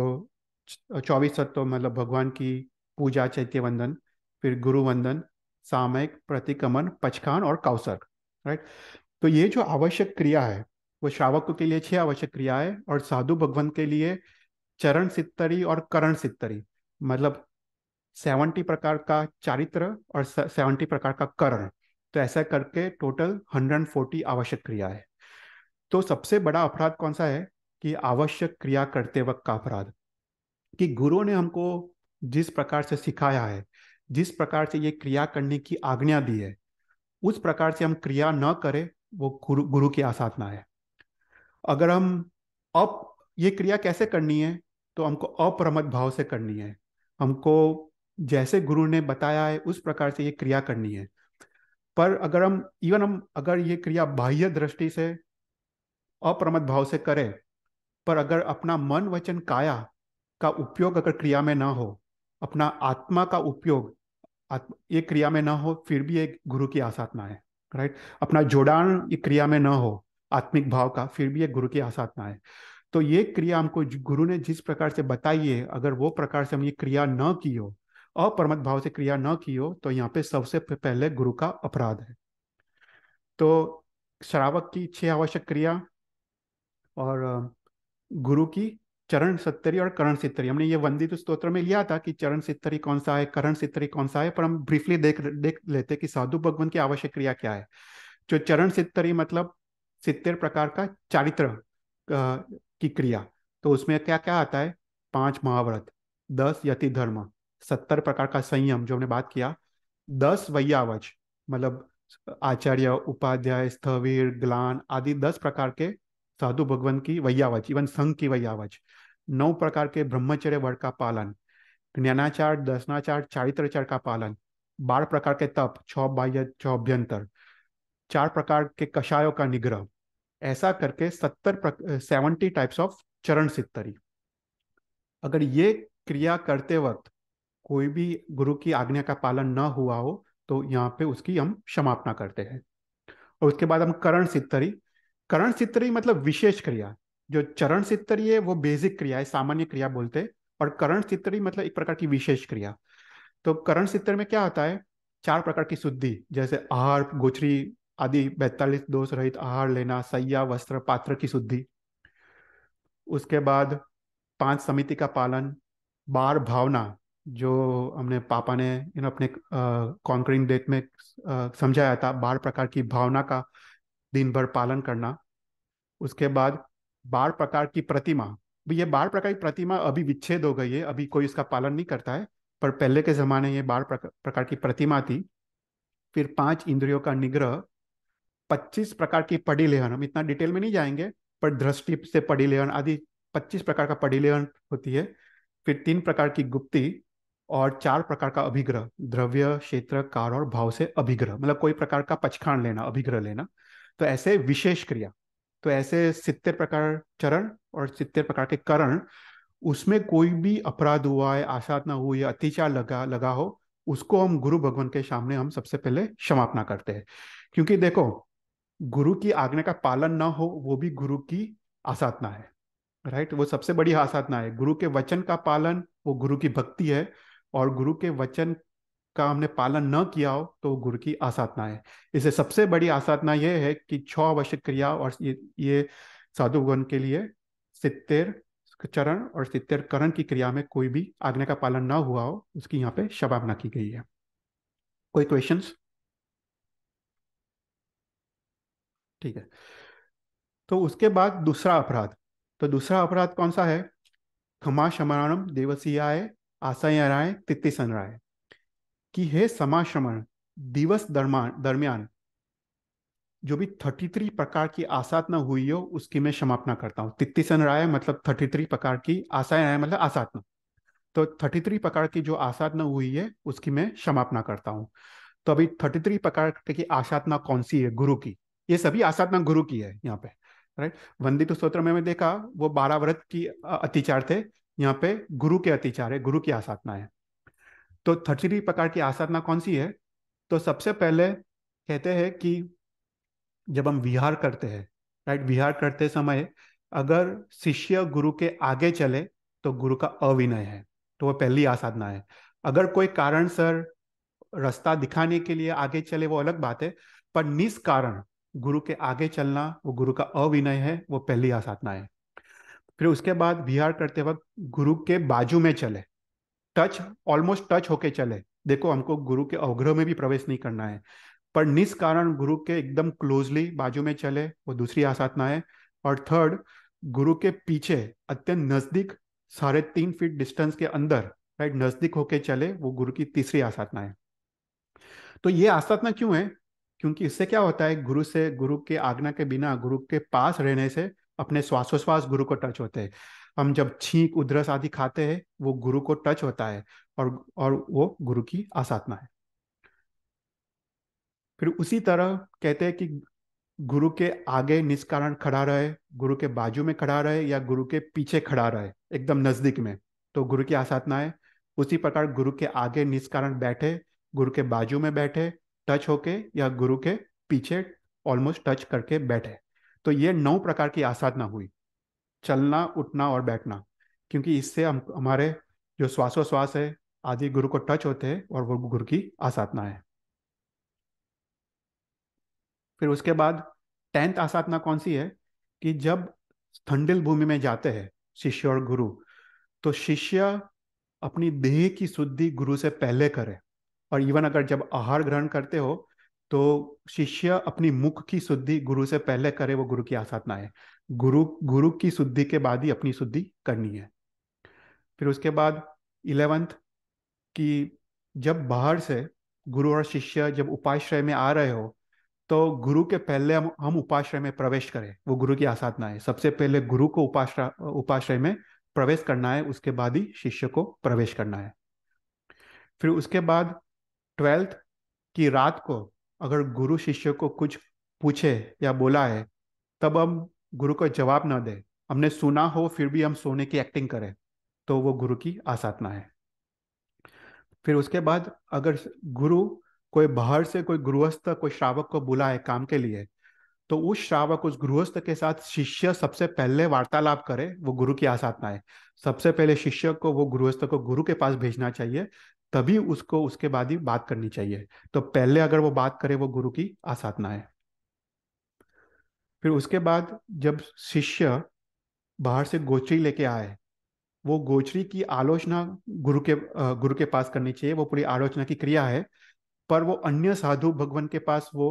चौबीस तत्व मतलब भगवान की पूजा चैत्य वंदन फिर गुरु वंदन सामयिक प्रतिक्रमण पचखान और काउसर राइट तो ये जो आवश्यक क्रिया है वो श्रावक के लिए छह आवश्यक क्रिया है और साधु भगवान के लिए चरण सित्तरी और करण सित्तरी मतलब सेवेंटी प्रकार का चारित्र और सेवेंटी प्रकार का कर्ण तो ऐसा करके टोटल हंड्रेड फोर्टी आवश्यक क्रिया है तो सबसे बड़ा अपराध कौन सा है कि आवश्यक क्रिया करते वक्त का अपराध कि गुरु ने हमको जिस प्रकार से सिखाया है जिस प्रकार से ये क्रिया करने की आज्ञा दी है उस प्रकार से हम क्रिया न करें वो गुरु गुरु की आसाधना है अगर हम अप ये क्रिया कैसे करनी है तो हमको अप्रमद भाव से करनी है हमको जैसे गुरु ने बताया है उस प्रकार से ये क्रिया करनी है पर अगर हम इवन हम अगर ये क्रिया बाह्य दृष्टि से अप्रमद भाव से करें पर अगर अपना मन वचन काया का उपयोग अगर क्रिया में ना हो अपना आत्मा का उपयोग ये क्रिया में ना हो फिर भी एक गुरु की आसाधना है राइट अपना जोड़ान ये क्रिया में ना हो आत्मिक भाव का फिर भी एक गुरु की आसाधना है तो ये क्रिया हमको गुरु ने जिस प्रकार से बताई है अगर वो प्रकार से हम ये क्रिया न की हो अप्रमद भाव से क्रिया न की हो तो यहाँ पे सबसे पहले गुरु का अपराध है तो श्रावक की छह आवश्यक क्रिया और गुरु की चरण सत्तरी और करण सित्तरी हमने ये वंदित स्त्रोत्र में लिया था कि चरण सित्तरी कौन सा है करण सित्तरी कौन सा है पर हम ब्रीफली देख देख लेते कि साधु भगवान की आवश्यक क्रिया क्या है जो चरण सित्तरी मतलब सित्तेर प्रकार का चारित्र की क्रिया तो उसमें क्या क्या आता है पांच महाव्रत दस यति धर्म सत्तर प्रकार का संयम जो हमने बात किया दस वैयावच मतलब आचार्य उपाध्याय स्थवीर ग्लान आदि दस प्रकार के साधु भगवान की वैयावच इवन संघ की वैयावच नौ प्रकार के ब्रह्मचर्य वर्ग का पालन ज्ञानाचार दर्शनाचार चारित्रचार का पालन बारह प्रकार के तप छह बाह्य अभ्यंतर चार प्रकार के कषायों का निग्रह ऐसा करके सत्तर सेवेंटी टाइप्स ऑफ चरण सित्तरी अगर ये क्रिया करते वक्त कोई भी गुरु की आज्ञा का पालन न हुआ हो तो यहाँ पे उसकी हम समापना करते हैं और उसके बाद हम करण सित्तरी करण सित्तरी मतलब विशेष क्रिया जो चरण सित्तरी है वो बेसिक क्रिया है सामान्य क्रिया बोलते हैं और करण सित्तरी मतलब एक प्रकार की विशेष क्रिया तो करण सित्तरी में क्या होता है चार प्रकार की शुद्धि जैसे आहार गोचरी आदि बैतालीस दोष रहित आहार लेना सैया वस्त्र पात्र की शुद्धि उसके बाद पांच समिति का पालन बार भावना जो हमने पापा ने यू नो अपने कॉन्करिंग डेट में समझाया था बार प्रकार की भावना का दिन भर पालन करना उसके बाद बार प्रकार की प्रतिमा ये बार प्रकार की प्रतिमा अभी विच्छेद हो गई है अभी कोई इसका पालन नहीं करता है पर पहले के ज़माने ये बार प्रकार की प्रतिमा थी फिर पांच इंद्रियों का निग्रह पच्चीस प्रकार की पढ़ी लेहन हम इतना डिटेल में नहीं जाएंगे पर दृष्टि से पढ़ी लेहन आदि पच्चीस प्रकार का पढ़ी लेहन होती है फिर तीन प्रकार की गुप्ती और चार प्रकार का अभिग्रह द्रव्य क्षेत्र कार और भाव से अभिग्रह मतलब कोई प्रकार का पचखाण लेना अभिग्रह लेना तो ऐसे विशेष क्रिया तो ऐसे सितर प्रकार चरण और सितर प्रकार के करण उसमें कोई भी अपराध हुआ है आसाद ना हुई अतिचार लगा लगा हो उसको हम गुरु भगवान के सामने हम सबसे पहले क्षमापना करते हैं क्योंकि देखो गुरु की आज्ञा का पालन ना हो वो भी गुरु की आसाधना है राइट वो सबसे बड़ी आसाधना है गुरु के वचन का पालन वो गुरु की भक्ति है और गुरु के वचन का हमने पालन न किया हो तो गुरु की आसाधना है इसे सबसे बड़ी आसाधना यह है कि छ आवश्यक क्रिया और ये ये साधुगण के लिए सितर चरण और सितर करण की क्रिया में कोई भी आज्ञा का पालन ना हुआ हो उसकी यहाँ पे शबावना की गई है कोई क्वेश्चन ठीक है तो उसके बाद दूसरा अपराध तो दूसरा अपराध कौन सा है क्षमा शमरणम देवसियाय आसाया राय तित्तीसन राय कि हे समाश्रमण दिवस दरमान दरमियान जो भी 33 प्रकार की आसाधना हुई हो उसकी मैं समापना करता हूँ तित्तीसन राय मतलब 33 प्रकार की आसाएं राय मतलब आसाधना तो 33 प्रकार की जो आसाधना हुई है उसकी मैं समापना करता हूँ तो अभी 33 प्रकार की आसाधना कौन सी है गुरु की ये सभी आसाधना गुरु की है यहाँ पे राइट वंदित स्त्रोत्र में देखा वो बारह व्रत की अतिचार थे यहाँ पे गुरु के अतिचार है गुरु की आसाधना है तो थर्टी प्रकार की आसाधना कौन सी है तो सबसे पहले कहते हैं कि जब हम विहार करते हैं राइट विहार करते समय अगर शिष्य गुरु के आगे चले तो गुरु का अविनय है तो वह पहली आसाधना है अगर कोई कारण सर रास्ता दिखाने के लिए आगे चले वो अलग बात है पर निस कारण गुरु के आगे चलना वो गुरु का अविनय है वो पहली आसाधना है फिर उसके बाद विहार करते वक्त गुरु के बाजू में चले टच ऑलमोस्ट टच होके चले देखो हमको गुरु के अवग्रह में भी प्रवेश नहीं करना है पर निस कारण गुरु के एकदम क्लोजली बाजू में चले वो दूसरी आसाधना है और थर्ड गुरु के पीछे अत्यंत नजदीक साढ़े तीन फीट डिस्टेंस के अंदर राइट नजदीक होके चले वो गुरु की तीसरी आसाधना है तो ये आसाधना क्यों है क्योंकि इससे क्या होता है गुरु से गुरु के आज्ञा के बिना गुरु के पास रहने से अपने श्वासोश्वास गुरु को टच होते हैं हम जब छींक उधरस आदि खाते हैं वो गुरु को टच होता है और और वो गुरु की आसात्मा है फिर उसी तरह कहते हैं कि गुरु के आगे निष्कारण खड़ा रहे गुरु के बाजू में खड़ा रहे या गुरु के पीछे खड़ा रहे एकदम नजदीक में तो गुरु की आसाधना है उसी प्रकार गुरु के आगे निष्कारण बैठे गुरु के बाजू में बैठे टच होके या गुरु के पीछे ऑलमोस्ट टच करके बैठे तो ये नौ प्रकार की आसाधना हुई चलना उठना और बैठना क्योंकि इससे हम हमारे जो श्वासोश्वास है आदि गुरु को टच होते हैं और वो गुरु की आसाधना है फिर उसके बाद टेंथ आसाधना कौन सी है कि जब स्थंडिल भूमि में जाते हैं शिष्य और गुरु तो शिष्य अपनी देह की शुद्धि गुरु से पहले करे और इवन अगर जब आहार ग्रहण करते हो तो शिष्य अपनी मुख की शुद्धि गुरु से पहले करे वो गुरु की आसाधना है गुरु गुरु की शुद्धि के बाद ही अपनी शुद्धि करनी है फिर उसके बाद इलेवंथ कि जब बाहर से गुरु और शिष्य जब उपाश्रय में आ रहे हो तो गुरु के पहले हम हम उपाश्रय में प्रवेश करें वो गुरु की आसाधना है सबसे पहले गुरु को उपाश्रय उपाश्रय में प्रवेश करना है उसके बाद ही शिष्य को प्रवेश करना है फिर उसके बाद ट्वेल्थ की रात को अगर गुरु शिष्य को कुछ पूछे या बोला है तब हम गुरु को जवाब ना दें हमने सुना हो फिर भी हम सोने की एक्टिंग करें तो वो गुरु की आसाधना है फिर उसके बाद अगर गुरु कोई बाहर से कोई गृहस्थ कोई श्रावक को बुला है काम के लिए तो उस श्रावक उस गृहस्थ के साथ शिष्य सबसे पहले वार्तालाप करे वो गुरु की आसाधना है सबसे पहले शिष्य को वो गृहस्थ को गुरु के पास भेजना चाहिए तभी उसको उसके बाद ही बात करनी चाहिए तो पहले अगर वो बात करे वो गुरु की आसाधना है फिर उसके बाद जब शिष्य बाहर से गोचरी लेके आए वो गोचरी की आलोचना गुरु के गुरु के पास करनी चाहिए वो पूरी आलोचना की क्रिया है पर वो अन्य साधु भगवान के पास वो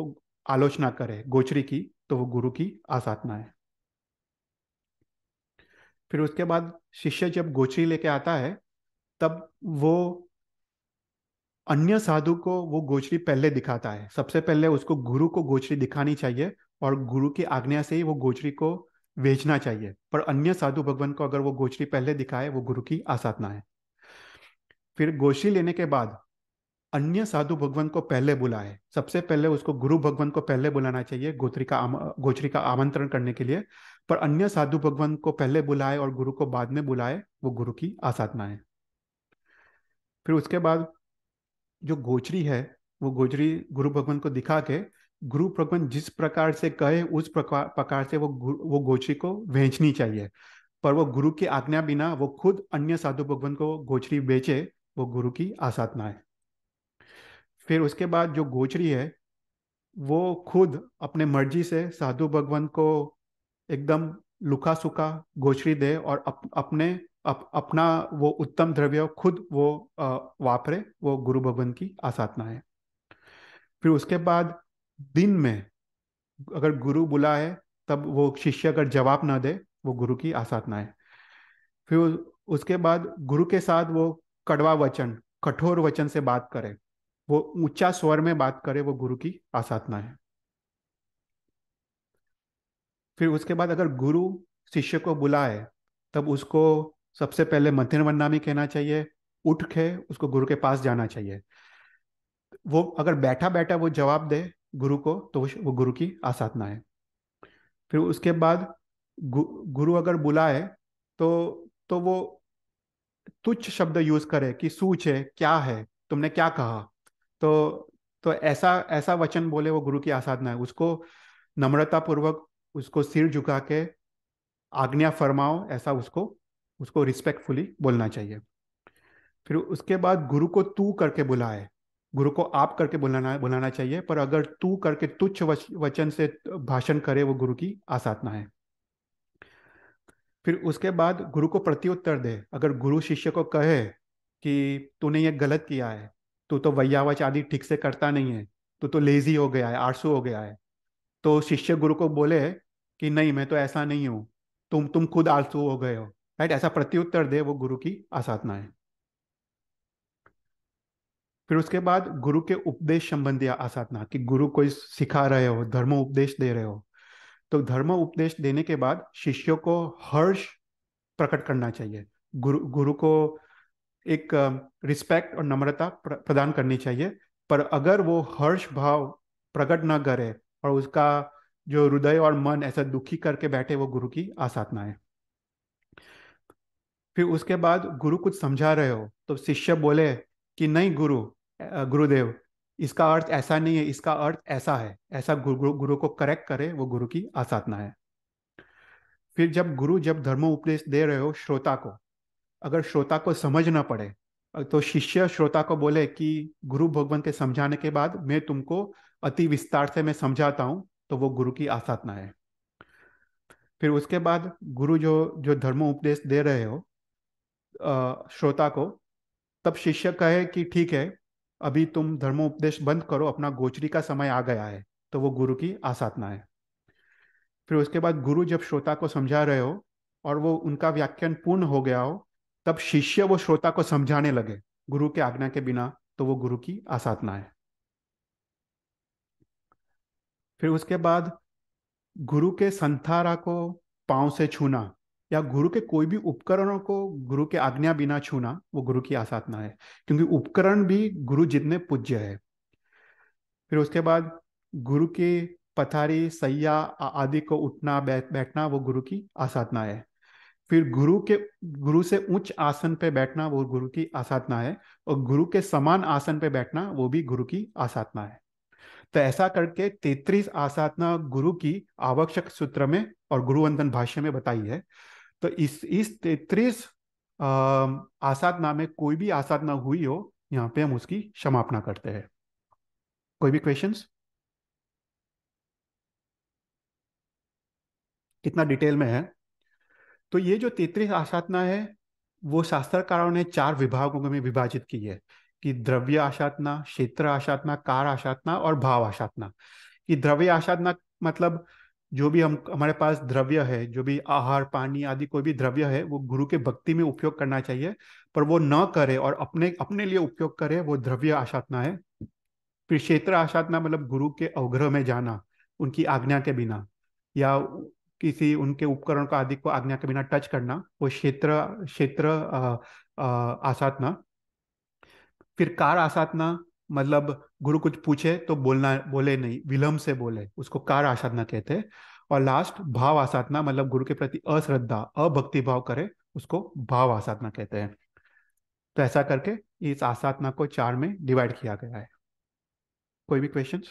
आलोचना करे गोचरी की तो वो गुरु की आसाधना है फिर उसके बाद शिष्य जब गोचरी लेके आता है तब वो अन्य साधु को वो गोचरी पहले दिखाता है सबसे पहले उसको गुरु को गोचरी दिखानी चाहिए और गुरु की आज्ञा से ही वो गोचरी को भेजना चाहिए पर अन्य साधु भगवान को अगर वो गोचरी पहले दिखाए वो गुरु की आसाधना है फिर गोचरी लेने के बाद अन्य साधु भगवान को पहले बुलाए सबसे पहले उसको गुरु भगवान को पहले बुलाना चाहिए गोत्री का गोचरी का आमंत्रण करने के लिए पर अन्य साधु भगवान को पहले बुलाए और गुरु को बाद में बुलाए वो गुरु की आसाधना है फिर उसके बाद जो गोचरी है वो गोचरी गुरु भगवान को दिखा के गुरु भगवान जिस प्रकार से कहे उस प्रकार प्रकार से वो वो गोचरी को भेजनी चाहिए पर वो गुरु की आज्ञा बिना वो खुद अन्य साधु भगवान को गोचरी बेचे वो गुरु की आसाधना है फिर उसके बाद जो गोचरी है वो खुद अपने मर्जी से साधु भगवान को एकदम लुका सुखा गोचरी दे और अप, अपने अप, अपना वो उत्तम द्रव्य खुद वो वापरे वो गुरु भगवान की आसाधना है फिर उसके बाद दिन में अगर गुरु बुला है तब वो शिष्य अगर जवाब ना दे वो गुरु की आसाधना है फिर उसके बाद गुरु के साथ वो कड़वा वचन कठोर वचन से बात करे वो ऊंचा स्वर में बात करे वो गुरु की आसाधना है फिर उसके बाद अगर गुरु शिष्य को बुलाए तब उसको सबसे पहले मंथन वन्नामी कहना चाहिए उठ के उसको गुरु के पास जाना चाहिए वो अगर बैठा बैठा वो जवाब दे गुरु को तो वो गुरु की आसाधना है फिर उसके बाद गु, गुरु अगर बुलाए तो तो वो तुच्छ शब्द यूज करे कि सूच है क्या है तुमने क्या कहा तो तो ऐसा ऐसा वचन बोले वो गुरु की आसाधना है उसको नम्रता पूर्वक उसको सिर झुका के आज्ञा फरमाओ ऐसा उसको उसको रिस्पेक्टफुली बोलना चाहिए फिर उसके बाद गुरु को तू करके बुलाए गुरु को आप करके बुलाना बुलाना चाहिए पर अगर तू करके तुच्छ वचन से भाषण करे वो गुरु की आसाधना है फिर उसके बाद गुरु को प्रत्युत्तर दे अगर गुरु शिष्य को कहे कि तूने ये गलत किया है तू तो वैयावच आदि ठीक से करता नहीं है तू तो लेजी हो गया है आरसू हो गया है तो शिष्य गुरु को बोले कि नहीं मैं तो ऐसा नहीं हूं तुम तुम खुद आलसू हो गए हो राइट ऐसा प्रत्युत्तर दे वो गुरु की आसाधना है फिर उसके बाद गुरु के उपदेश संबंधी आसाधना कि गुरु कोई सिखा रहे हो धर्म उपदेश दे रहे हो तो धर्म उपदेश देने के बाद शिष्यों को हर्ष प्रकट करना चाहिए गुरु गुरु को एक रिस्पेक्ट और नम्रता प्रदान करनी चाहिए पर अगर वो हर्ष भाव प्रकट ना करे और उसका जो हृदय और मन ऐसा दुखी करके बैठे वो गुरु की आसाधना है फिर उसके बाद गुरु कुछ समझा रहे हो तो शिष्य बोले कि नहीं गुरु गुरुदेव इसका अर्थ ऐसा नहीं है इसका अर्थ ऐसा है ऐसा गुरु गुरु को करेक्ट करे वो गुरु की आसाधना है फिर जब गुरु जब धर्म उपदेश दे रहे हो श्रोता को अगर श्रोता को समझ ना पड़े तो शिष्य श्रोता को बोले कि गुरु भगवान के समझाने के बाद मैं तुमको अति विस्तार से मैं समझाता हूँ तो वो गुरु की आसाधना है फिर उसके बाद गुरु जो जो धर्म उपदेश दे रहे हो श्रोता को तब शिष्य कहे कि ठीक है अभी तुम धर्मोपदेश बंद करो अपना गोचरी का समय आ गया है तो वो गुरु की आसाधना है फिर उसके बाद गुरु जब श्रोता को समझा रहे हो और वो उनका व्याख्यान पूर्ण हो गया हो तब शिष्य वो श्रोता को समझाने लगे गुरु के आज्ञा के बिना तो वो गुरु की आसाधना है फिर उसके बाद गुरु के संथारा को पांव से छूना या गुरु के कोई भी उपकरणों को गुरु के आज्ञा बिना छूना वो गुरु की आसाधना है क्योंकि उपकरण भी गुरु जितने पूज्य है फिर उसके बाद गुरु के पथारी सैया आदि को उठना बैठना वो गुरु की आसाधना है फिर गुरु के गुरु से उच्च आसन पे बैठना वो गुरु की आसाधना है और गुरु के समान आसन पे बैठना वो भी गुरु की आसाधना है तो ऐसा करके तेतरीस आसाधना गुरु की आवश्यक सूत्र में और गुरुवंदन भाष्य में बताई है तो इस इस तैतीस आसाधना में कोई भी आसाधना हुई हो यहाँ पे हम उसकी समापना करते हैं कोई भी क्वेश्चंस कितना डिटेल में है तो ये जो तैतीस आसाधना है वो शास्त्रकारों ने चार विभागों में विभाजित की है कि द्रव्य आसाधना क्षेत्र आसाधना कार आसाधना और भाव आसाधना कि द्रव्य आसाधना मतलब जो भी हम हमारे पास द्रव्य है जो भी आहार पानी आदि कोई भी द्रव्य है वो गुरु के भक्ति में उपयोग करना चाहिए पर वो न करे और अपने अपने लिए उपयोग करे वो द्रव्य आशातना है फिर क्षेत्र आशातना मतलब गुरु के अवग्रह में जाना उनकी आज्ञा के बिना या किसी उनके उपकरण को आदि को आज्ञा के बिना टच करना वो क्षेत्र क्षेत्र आसाधना फिर कार आसाधना मतलब गुरु कुछ पूछे तो बोलना बोले नहीं विलम्ब से बोले उसको कार आसाधना कहते हैं और लास्ट भाव आसाधना मतलब गुरु के प्रति अश्रद्धा अभक्ति भाव करे उसको भाव आसाधना कहते हैं तो ऐसा करके इस आसाधना को चार में डिवाइड किया गया है कोई भी क्वेश्चन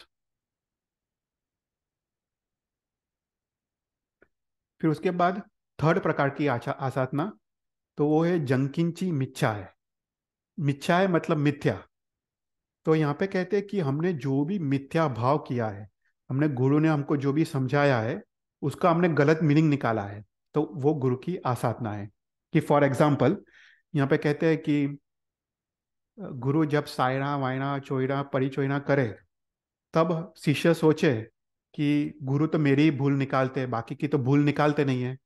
फिर उसके बाद थर्ड प्रकार की आसाधना तो वो है जंकिंची मिच्छा है मिच्छा है मतलब मिथ्या तो यहाँ पे कहते हैं कि हमने जो भी मिथ्या भाव किया है हमने गुरु ने हमको जो भी समझाया है उसका हमने गलत मीनिंग निकाला है तो वो गुरु की आसाधना है कि फॉर एग्जाम्पल यहाँ पे कहते हैं कि गुरु जब सायरा वायरा चोयरा परिचोयरा करे तब शिष्य सोचे कि गुरु तो मेरी ही भूल निकालते हैं बाकी की तो भूल निकालते नहीं है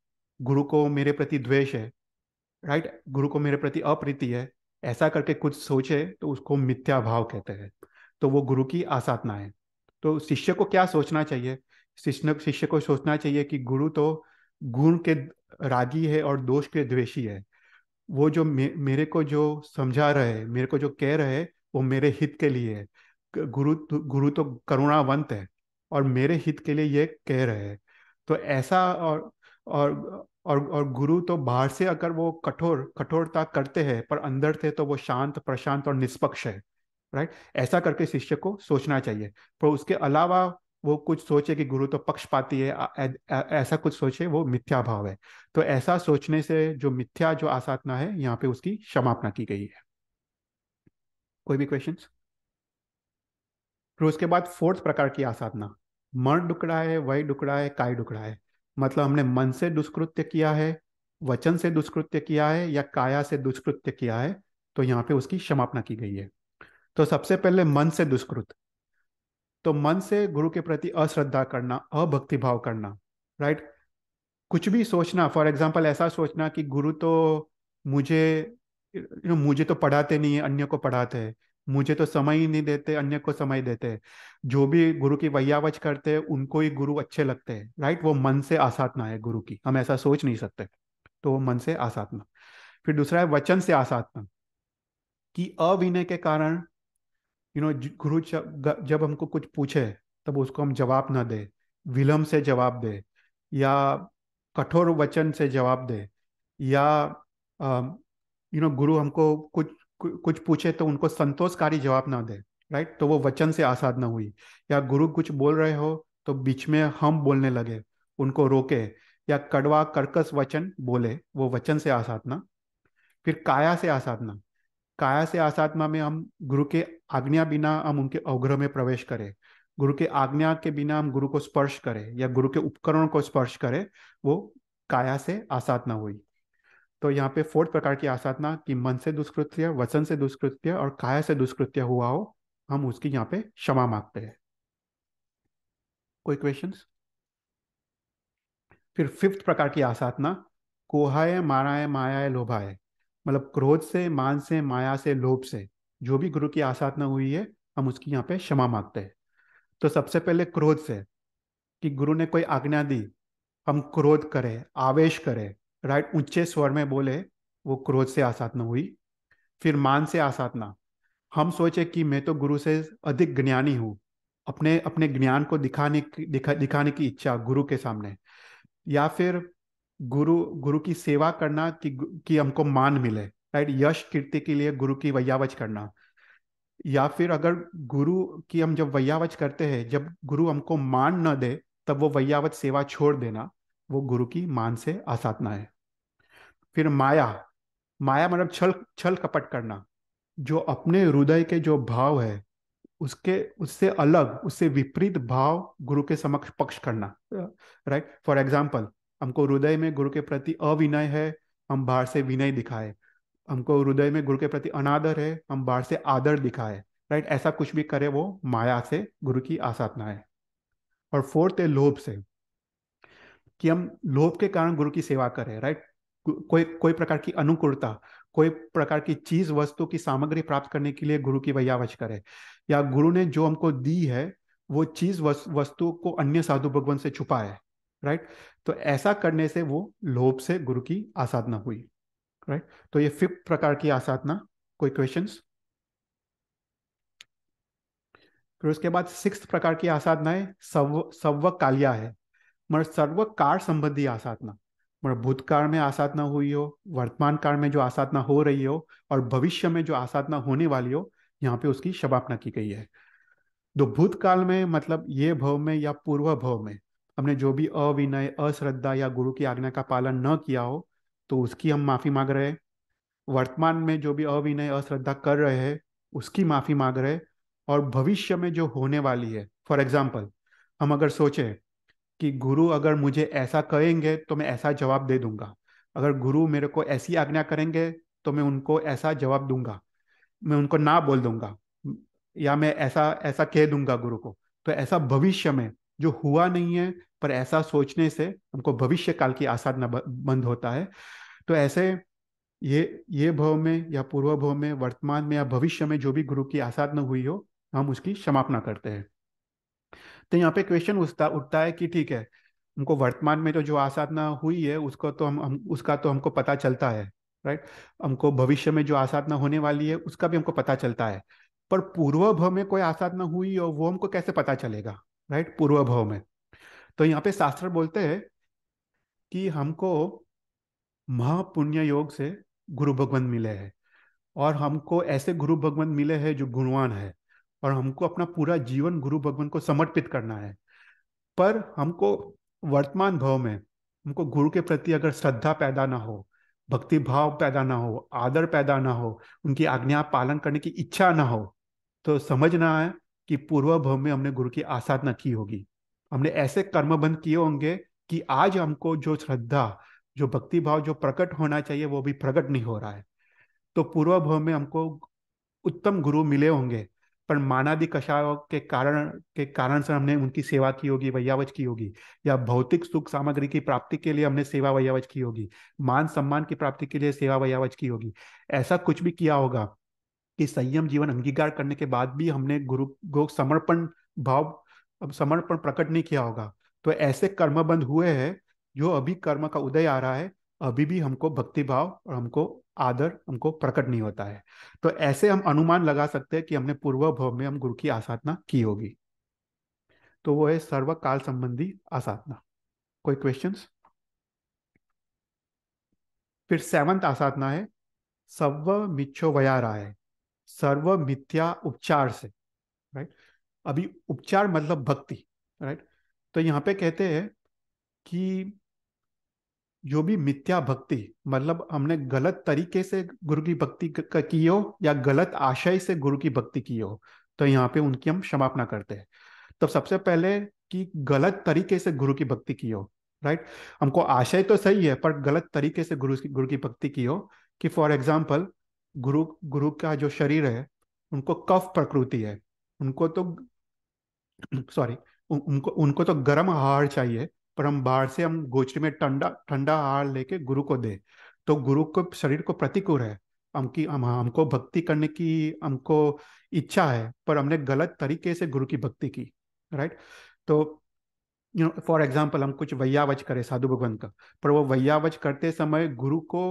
गुरु को मेरे प्रति द्वेष है राइट गुरु को मेरे प्रति अप्रीति है ऐसा करके कुछ सोचे तो उसको मिथ्या भाव कहते हैं तो वो गुरु की आसाधना है तो शिष्य को क्या सोचना चाहिए शिष्य शिष्य को सोचना चाहिए कि गुरु तो गुण के रागी है और दोष के द्वेषी है वो जो मे, मेरे को जो समझा रहे है मेरे को जो कह रहे है वो मेरे हित के लिए है गुरु तो, गुरु तो करुणावंत है और मेरे हित के लिए ये कह रहे हैं तो ऐसा और और और और गुरु तो बाहर से अगर वो कठोर कठोरता करते हैं पर अंदर से तो वो शांत प्रशांत और निष्पक्ष है राइट ऐसा करके शिष्य को सोचना चाहिए पर उसके अलावा वो कुछ सोचे कि गुरु तो पक्षपाती है ऐसा कुछ सोचे वो मिथ्या भाव है तो ऐसा सोचने से जो मिथ्या जो आसाधना है यहाँ पे उसकी क्षमापना की गई है कोई भी क्वेश्चन फिर उसके बाद फोर्थ प्रकार की आसाधना मन डुकड़ा है वही डुकड़ा है काय डुकड़ा है मतलब हमने मन से दुष्कृत्य किया है वचन से दुष्कृत्य किया है या काया से दुष्कृत्य किया है तो यहाँ पे उसकी क्षमापना की गई है तो सबसे पहले मन से दुष्कृत तो मन से गुरु के प्रति अश्रद्धा करना अभक्तिभाव करना राइट कुछ भी सोचना फॉर एग्जाम्पल ऐसा सोचना कि गुरु तो मुझे यू नो मुझे तो पढ़ाते नहीं है अन्य को पढ़ाते हैं मुझे तो समय ही नहीं देते अन्य को समय देते जो भी गुरु की वैयावच करते हैं उनको ही गुरु अच्छे लगते हैं राइट वो मन से आसाधना है गुरु की हम ऐसा सोच नहीं सकते तो वो मन से आसाधना फिर दूसरा है वचन से आसाधना कि अविनय के कारण यू नो गुरु जब हमको कुछ पूछे तब उसको हम जवाब ना दे विलम्ब से जवाब दे या कठोर वचन से जवाब दे या यू नो गुरु हमको कुछ कुछ पूछे तो उनको संतोषकारी जवाब ना दे राइट तो वो वचन से आसाद ना हुई या गुरु कुछ बोल रहे हो तो बीच में हम बोलने लगे उनको रोके या कड़वा कर्कश वचन बोले वो वचन से आसाधना फिर काया से आसाधना काया से आसाधना में हम गुरु के आज्ञा बिना हम उनके अवग्रह में प्रवेश करें गुरु के आज्ञा के बिना हम गुरु को स्पर्श करें या गुरु के उपकरण को स्पर्श करें वो काया से आसाधना हुई तो यहाँ पे फोर्थ प्रकार की आसाधना कि मन से दुष्कृत्य वचन से दुष्कृत्य और काया से दुष्कृत्य हुआ हो हम उसकी यहाँ पे क्षमा मांगते हैं कोई क्वेश्चन फिर फिफ्थ प्रकार की आसाधना कोहाय माराय माया लोभाय मतलब क्रोध से मान से माया से लोभ से जो भी गुरु की आसाधना हुई है हम उसकी यहाँ पे क्षमा मांगते हैं तो सबसे पहले क्रोध से कि गुरु ने कोई आज्ञा दी हम क्रोध करें आवेश करें राइट ऊंचे स्वर में बोले वो क्रोध से आसाधना हुई फिर मान से आसाधना हम सोचे कि मैं तो गुरु से अधिक ज्ञानी हूँ अपने अपने ज्ञान को दिखाने की दिखा, दिखाने की इच्छा गुरु के सामने या फिर गुरु गुरु की सेवा करना कि कि हमको मान मिले राइट यश कीर्ति के लिए गुरु की वैयावच करना या फिर अगर गुरु की हम जब वैयावच करते हैं जब गुरु हमको मान न दे तब वो वैयावच सेवा छोड़ देना वो गुरु की मान से आसाधना है फिर माया माया मतलब छल छल कपट करना जो अपने हृदय के जो भाव है उसके उससे अलग उससे विपरीत भाव गुरु के समक्ष पक्ष करना राइट फॉर एग्जाम्पल हमको हृदय में गुरु के प्रति अविनय है हम बाहर से विनय दिखाए हमको हृदय में गुरु के प्रति अनादर है हम बाहर से आदर दिखाए राइट ऐसा कुछ भी करे वो माया से गुरु की आसाधना है और फोर्थ है लोभ से कि हम लोभ के कारण गुरु की सेवा करें राइट कोई कोई प्रकार की अनुकूलता कोई प्रकार की चीज वस्तु की सामग्री प्राप्त करने के लिए गुरु की वैयावश करें या गुरु ने जो हमको दी है वो चीज वस्तु को अन्य साधु भगवान से छुपा है राइट तो ऐसा करने से वो लोभ से गुरु की आसाधना हुई राइट तो ये फिफ्थ प्रकार की आसाधना कोई क्वेश्चन फिर उसके बाद सिक्स प्रकार की आसाधनाएं सव सव कालिया है મારે सर्व કાળ संबंधी आसाधना मगर भूतकाल में आसाधना हुई हो वर्तमान काल में जो आसाधना हो रही हो और भविष्य में जो आसाधना होने वाली हो यहाँ पे उसकी शबापना की गई है तो भूतकाल में मतलब ये भव में या पूर्व भव में हमने जो भी अविनय अश्रद्धा या गुरु की आज्ञा का पालन न किया हो तो उसकी हम माफ़ी मांग रहे हैं वर्तमान में जो भी अविनय अश्रद्धा कर रहे हैं उसकी माफ़ी मांग रहे हैं और भविष्य में जो होने वाली है फॉर एग्जाम्पल हम अगर सोचें कि गुरु अगर मुझे ऐसा कहेंगे तो मैं ऐसा जवाब दे दूंगा अगर गुरु मेरे को ऐसी आज्ञा करेंगे तो मैं उनको ऐसा जवाब दूंगा मैं उनको ना बोल दूंगा या मैं ऐसा ऐसा कह दूंगा गुरु को तो ऐसा भविष्य में जो हुआ नहीं है पर ऐसा सोचने से हमको भविष्य काल की आसाधना बंद होता है तो ऐसे ये ये भव में या पूर्व भव में वर्तमान में या भविष्य में जो भी गुरु की आसाधना हुई हो हम उसकी समापना करते हैं तो यहाँ पे क्वेश्चन उठता उठता है कि ठीक है हमको वर्तमान में तो जो आसाधना हुई है उसको तो हम, हम उसका तो हमको पता चलता है राइट हमको भविष्य में जो आसाधना होने वाली है उसका भी हमको पता चलता है पर पूर्व भव में कोई आसाधना हुई हो वो हमको कैसे पता चलेगा राइट पूर्व भव में तो यहाँ पे शास्त्र बोलते हैं कि हमको महापुण्य योग से गुरु भगवान मिले हैं और हमको ऐसे गुरु भगवान मिले हैं जो गुणवान है और हमको अपना पूरा जीवन गुरु भगवान को समर्पित करना है पर हमको वर्तमान भाव में हमको गुरु के प्रति अगर श्रद्धा पैदा ना हो भक्ति भाव पैदा ना हो आदर पैदा ना हो उनकी आज्ञा पालन करने की इच्छा ना हो तो समझना है कि पूर्व भाव में हमने गुरु की आसाधना की होगी हमने ऐसे कर्मबंध किए होंगे कि आज हमको जो श्रद्धा जो भक्ति भाव जो प्रकट होना चाहिए वो भी प्रकट नहीं हो रहा है तो पूर्व भाव में हमको उत्तम गुरु मिले होंगे पर मानवीय कषायों के कारण के कारण से हमने उनकी सेवा की होगी वैयावच की होगी या भौतिक सुख सामग्री की प्राप्ति के लिए हमने सेवा वैयावच की होगी मान सम्मान की प्राप्ति के लिए सेवा वैयावच की होगी ऐसा कुछ भी किया होगा कि संयम जीवन अंगीकार करने के बाद भी हमने गुरु को समर्पण भाव समर्पण प्रकट नहीं किया होगा तो ऐसे कर्मबंध हुए हैं जो अभी कर्म का उदय आ रहा है अभी भी हमको भक्ति भाव और हमको आदर हमको प्रकट नहीं होता है तो ऐसे हम अनुमान लगा सकते हैं कि हमने भव में हम गुरु की आसाधना की होगी तो वो है सर्व काल संबंधी आसाधना कोई क्वेश्चन फिर सेवंथ आसाधना है सर्व मिच्छो वया रहा है सर्व मिथ्या उपचार से राइट अभी उपचार मतलब भक्ति राइट तो यहाँ पे कहते हैं कि जो भी मिथ्या भक्ति मतलब हमने गलत तरीके से गुरु की भक्ति की हो या गलत आशय से गुरु की भक्ति की हो तो यहाँ पे उनकी हम क्षमापना करते हैं तो सबसे पहले कि गलत तरीके से गुरु की भक्ति की हो राइट हमको आशय तो सही है पर गलत तरीके से गुरु की गुरु की भक्ति की हो कि फॉर एग्जाम्पल गुरु गुरु का जो शरीर है उनको कफ प्रकृति है उनको तो सॉरी उनको उनको तो गर्म आहार चाहिए पर हम बाहर से हम गोचरी में ठंडा ठंडा आहार लेके गुरु को दे तो गुरु को शरीर को प्रतिकूल है हम की हम हमको भक्ति करने की हमको इच्छा है पर हमने गलत तरीके से गुरु की भक्ति की राइट तो यू नो फॉर एग्जाम्पल हम कुछ वैयावच करें साधु भगवान का पर वो वैयावच करते समय गुरु को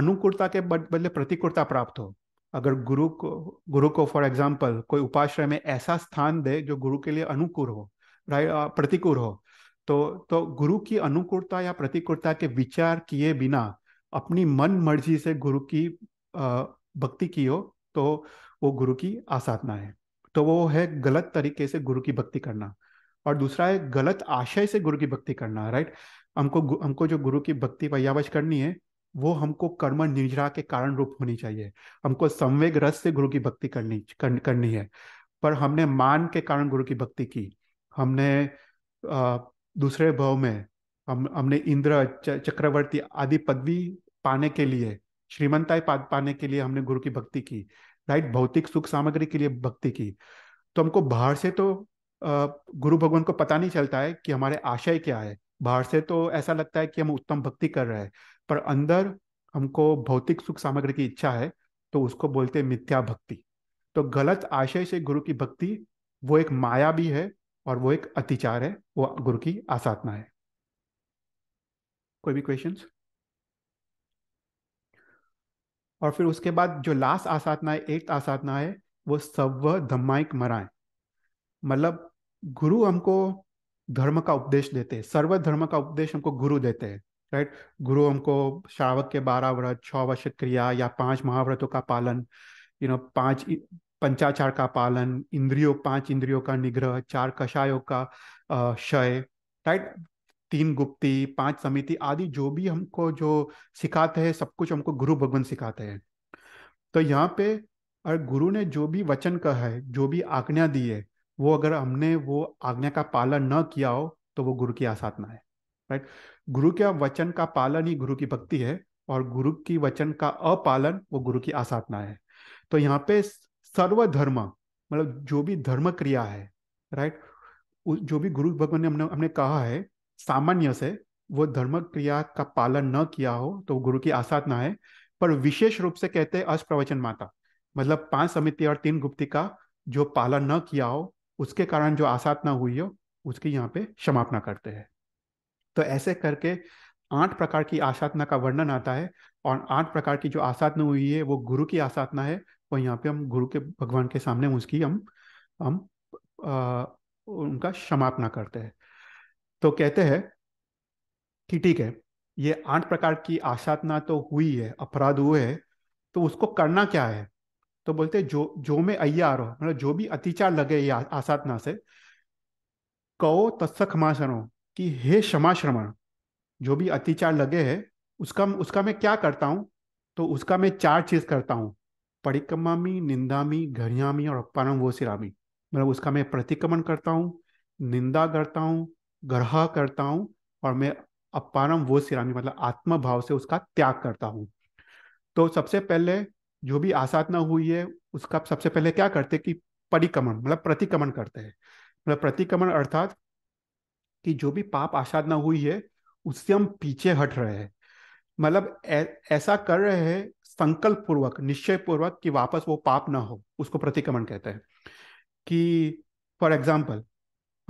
अनुकूलता के बदले प्रतिकूलता प्राप्त हो अगर गुरु को गुरु को फॉर एग्जाम्पल कोई उपाश्रय में ऐसा स्थान दे जो गुरु के लिए अनुकूल हो राइट प्रतिकूल हो तो तो गुरु की अनुकूलता या प्रतिकूलता के विचार किए बिना अपनी मन मर्जी से गुरु की भक्ति की हो तो वो गुरु की आसाधना है तो वो है गलत तरीके से गुरु की भक्ति करना और दूसरा है गलत आशय से गुरु की भक्ति करना राइट हमको हमको जो गुरु की भक्ति पर्यावश करनी है वो हमको कर्म निजरा के कारण रूप होनी चाहिए हमको संवेग रस से गुरु की भक्ति करनी कर, करनी है पर हमने मान के कारण गुरु की भक्ति की हमने आ, दूसरे भाव में हम हमने इंद्र चक्रवर्ती आदि पदवी पाने के लिए श्रीमंताई पाने के लिए हमने गुरु की भक्ति की राइट भौतिक सुख सामग्री के लिए भक्ति की तो हमको बाहर से तो गुरु भगवान को पता नहीं चलता है कि हमारे आशय क्या है बाहर से तो ऐसा लगता है कि हम उत्तम भक्ति कर रहे हैं पर अंदर हमको भौतिक सुख सामग्री की इच्छा है तो उसको बोलते मिथ्या भक्ति तो गलत आशय से गुरु की भक्ति वो एक माया भी है और वो एक अतिचार है वो गुरु की आसाधना है कोई भी क्वेश्चन और फिर उसके बाद जो लास्ट आसाधना है एट आसाधना है वो सव धम्माइक मराए मतलब गुरु हमको धर्म का उपदेश देते हैं सर्व धर्म का उपदेश हमको गुरु देते हैं राइट गुरु हमको श्रावक के बारह व्रत छ वर्ष क्रिया या पांच महाव्रतों का पालन यू नो पांच पंचाचार का पालन इंद्रियों पांच इंद्रियों का निग्रह चार कषायों का क्षय राइट तीन गुप्ती पांच समिति आदि जो भी हमको जो सिखाते हैं सब कुछ हमको गुरु भगवान सिखाते हैं तो यहाँ पे और गुरु ने जो भी वचन कहा है जो भी आज्ञा दी है वो अगर हमने वो आज्ञा का पालन न किया हो तो वो गुरु की आसाधना है राइट गुरु के वचन का पालन ही गुरु की भक्ति है और गुरु की वचन का अपालन वो गुरु की आसाधना है तो यहाँ पे सर्वधर्म मतलब जो भी धर्म क्रिया है राइट जो भी गुरु भगवान ने हमने हमने कहा है सामान्य से वो धर्म क्रिया का पालन न किया हो तो गुरु की आसाद ना है पर विशेष रूप से कहते हैं अष्प्रवचन माता मतलब पांच समिति और तीन गुप्ति का जो पालन न किया हो उसके कारण जो आसाद ना हुई हो उसकी यहाँ पे क्षमापना करते हैं तो ऐसे करके आठ प्रकार की आसाधना का वर्णन आता है और आठ प्रकार की जो आसाधना हुई है वो गुरु की आसाधना है और यहाँ पे हम गुरु के भगवान के सामने उसकी हम हम आ, उनका क्षमापना करते हैं तो कहते हैं कि ठीक है ये आठ प्रकार की आसाधना तो हुई है अपराध हुए है तो उसको करना क्या है तो बोलते जो जो में अयार हो मतलब जो भी अतिचार लगे ये आसाधना से कहो तत्स क्षमाशरण कि हे क्षमाश्रमण जो भी अतिचार लगे है उसका उसका मैं क्या करता हूँ तो उसका मैं चार चीज करता हूँ परिक्रमामी निंदामी घरियामी और अपानम वो सिरामी मतलब उसका मैं प्रतिक्रमण करता हूँ निंदा करता हूँ ग्रह करता हूँ और मैं अपानम वो सिरामी मतलब आत्म भाव से उसका त्याग करता हूँ तो सबसे पहले जो भी आसाधना हुई है उसका सबसे पहले क्या करते हैं कि परिक्रमण मतलब प्रतिक्रमण करते हैं मतलब प्रतिक्रमण अर्थात कि जो भी पाप आसाधना हुई है उससे हम पीछे हट रहे हैं मतलब ऐसा कर रहे हैं संकल्प पूर्वक निश्चय पूर्वक कि वापस वो पाप ना हो उसको प्रतिक्रमण कहते हैं कि फॉर एग्जाम्पल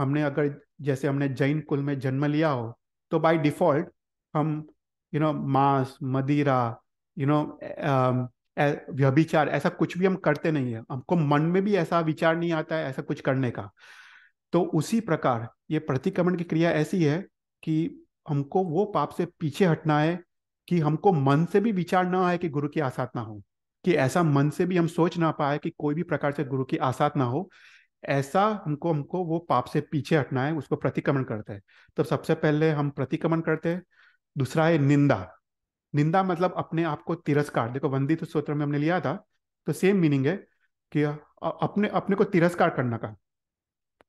हमने अगर जैसे हमने जैन कुल में जन्म लिया हो तो बाय डिफॉल्ट हम यू नो मांस मदिरा यू नो व्यभिचार ऐसा कुछ भी हम करते नहीं है हमको मन में भी ऐसा विचार नहीं आता है ऐसा कुछ करने का तो उसी प्रकार ये प्रतिक्रमण की क्रिया ऐसी है कि हमको वो पाप से पीछे हटना है कि हमको मन से भी विचार ना आए कि गुरु की आसात ना हो कि ऐसा मन से भी हम सोच ना पाए कि कोई भी प्रकार से गुरु की आसात ना हो ऐसा हमको हमको वो पाप से पीछे हटना है उसको प्रतिक्रमण करते हैं तो सबसे पहले हम प्रतिक्रमण करते हैं दूसरा है निंदा निंदा मतलब अपने आप को तिरस्कार देखो वंदित सूत्र में हमने लिया था तो सेम मीनिंग है कि अपने अपने को तिरस्कार करना का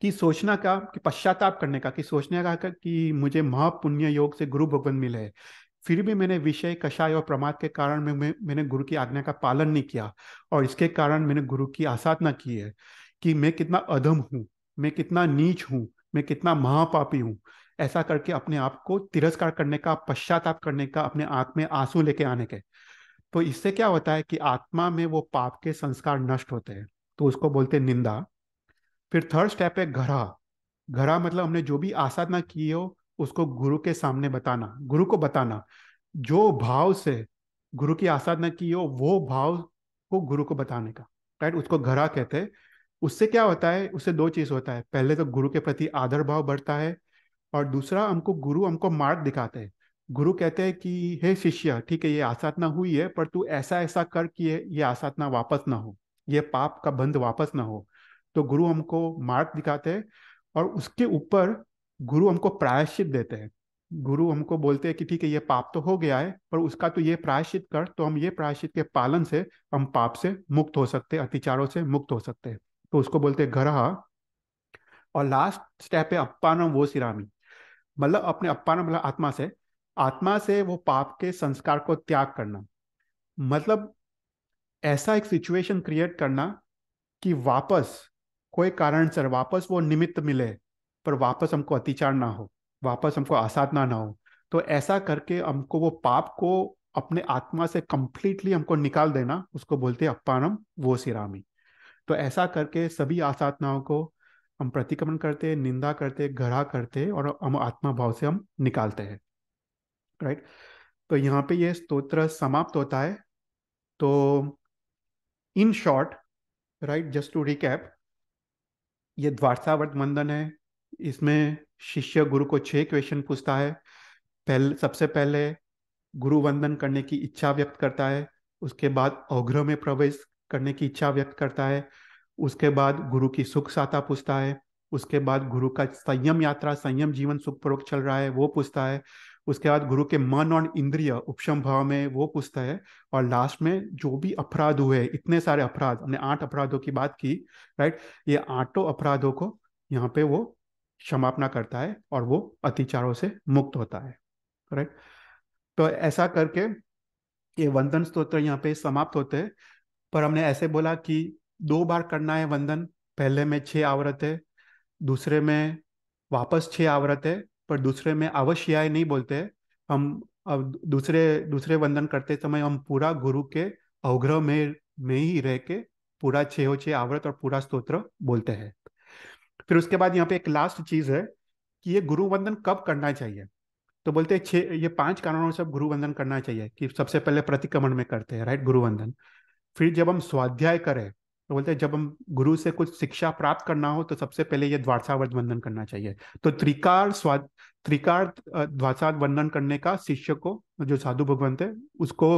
कि सोचना का कि पश्चाताप करने का कि सोचने का कि मुझे महापुण्य योग से गुरु भगवान मिले फिर भी मैंने विषय कषाय और प्रमाद के कारण में, मैंने गुरु की आज्ञा का पालन नहीं किया और इसके कारण मैंने गुरु की आसाधना की है कि मैं कितना अधम हूँ मैं कितना नीच हूँ मैं कितना महापापी हूँ ऐसा करके अपने आप को तिरस्कार करने का पश्चाताप करने का अपने आंख में आंसू लेके आने के तो इससे क्या होता है कि आत्मा में वो पाप के संस्कार नष्ट होते हैं तो उसको बोलते निंदा फिर थर्ड स्टेप है घरा घरा मतलब हमने जो भी आसाधना की हो उसको गुरु के सामने बताना गुरु को बताना जो भाव से गुरु की आसाधना की हो वो भाव को गुरु को बताने का राइट उसको घरा कहते हैं उससे क्या होता है उससे दो चीज होता है पहले तो गुरु के प्रति आदर भाव बढ़ता है और दूसरा हमको गुरु हमको मार्ग दिखाते हैं गुरु कहते हैं कि हे शिष्य ठीक है ये आसाधना हुई है पर तू ऐसा ऐसा कर कि ये आसाधना वापस ना हो ये पाप का बंध वापस ना हो तो गुरु हमको मार्ग दिखाते हैं और उसके ऊपर गुरु हमको प्रायश्चित देते हैं गुरु हमको बोलते हैं कि ठीक है ये पाप तो हो गया है पर उसका तो ये प्रायश्चित कर तो हम ये प्रायश्चित के पालन से हम पाप से मुक्त हो सकते हैं अतिचारों से मुक्त हो सकते हैं तो उसको बोलते हैं ग्रह और लास्ट स्टेप है अपानम वो सिरामी मतलब अपने अपानम मतलब आत्मा से आत्मा से वो पाप के संस्कार को त्याग करना मतलब ऐसा एक सिचुएशन क्रिएट करना कि वापस कोई कारण सर वापस वो निमित्त मिले पर वापस हमको अतिचार ना हो वापस हमको आसाधना ना हो तो ऐसा करके हमको वो पाप को अपने आत्मा से कंप्लीटली हमको निकाल देना उसको बोलते हैं अपानम वो सिरामी तो ऐसा करके सभी आसाधनाओं को हम प्रतिक्रमण करते निंदा करते घड़ा करते और हम आत्मा भाव से हम निकालते हैं राइट तो यहाँ पे ये स्तोत्र समाप्त होता है तो in short right just to recap ये द्वारसावर्त मंदन है इसमें शिष्य गुरु को छह क्वेश्चन पूछता है पहले सबसे पहले गुरु वंदन करने की इच्छा व्यक्त करता है उसके बाद अग्रह में प्रवेश करने की इच्छा व्यक्त करता है उसके बाद गुरु की सुख साता पूछता है उसके बाद गुरु का संयम यात्रा संयम जीवन सुखपूर्वक चल रहा है वो पूछता है उसके बाद गुरु के मन और इंद्रिय उपशम भाव में वो पूछता है और लास्ट में जो भी अपराध हुए इतने सारे अपराध हमने आठ अपराधों की बात की राइट ये आठों अपराधों को यहाँ पे वो क्षमापना करता है और वो अतिचारों से मुक्त होता है राइट तो ऐसा करके ये वंदन स्तोत्र यहाँ पे समाप्त होते हैं पर हमने ऐसे बोला कि दो बार करना है वंदन पहले में आवरत है दूसरे में वापस आवरत है पर दूसरे में अवश्य नहीं बोलते हम अब दूसरे दूसरे वंदन करते समय हम पूरा गुरु के अवग्रह में में ही रह के पूरा हो छे आवृत और पूरा स्तोत्र बोलते हैं फिर उसके बाद यहाँ पे एक लास्ट चीज है कि ये गुरु वंदन कब करना चाहिए तो बोलते हैं छः ये पांच कारणों से गुरु वंदन करना चाहिए कि सबसे पहले प्रतिक्रमण में करते हैं राइट गुरु वंदन फिर जब हम स्वाध्याय करें तो बोलते हैं जब हम गुरु से कुछ शिक्षा प्राप्त करना हो तो सबसे पहले ये द्वारसावर्ध वंदन करना चाहिए तो त्रिकार स्वाद त्रिकार द्वारसा वंदन करने का शिष्य को जो साधु भगवंत है उसको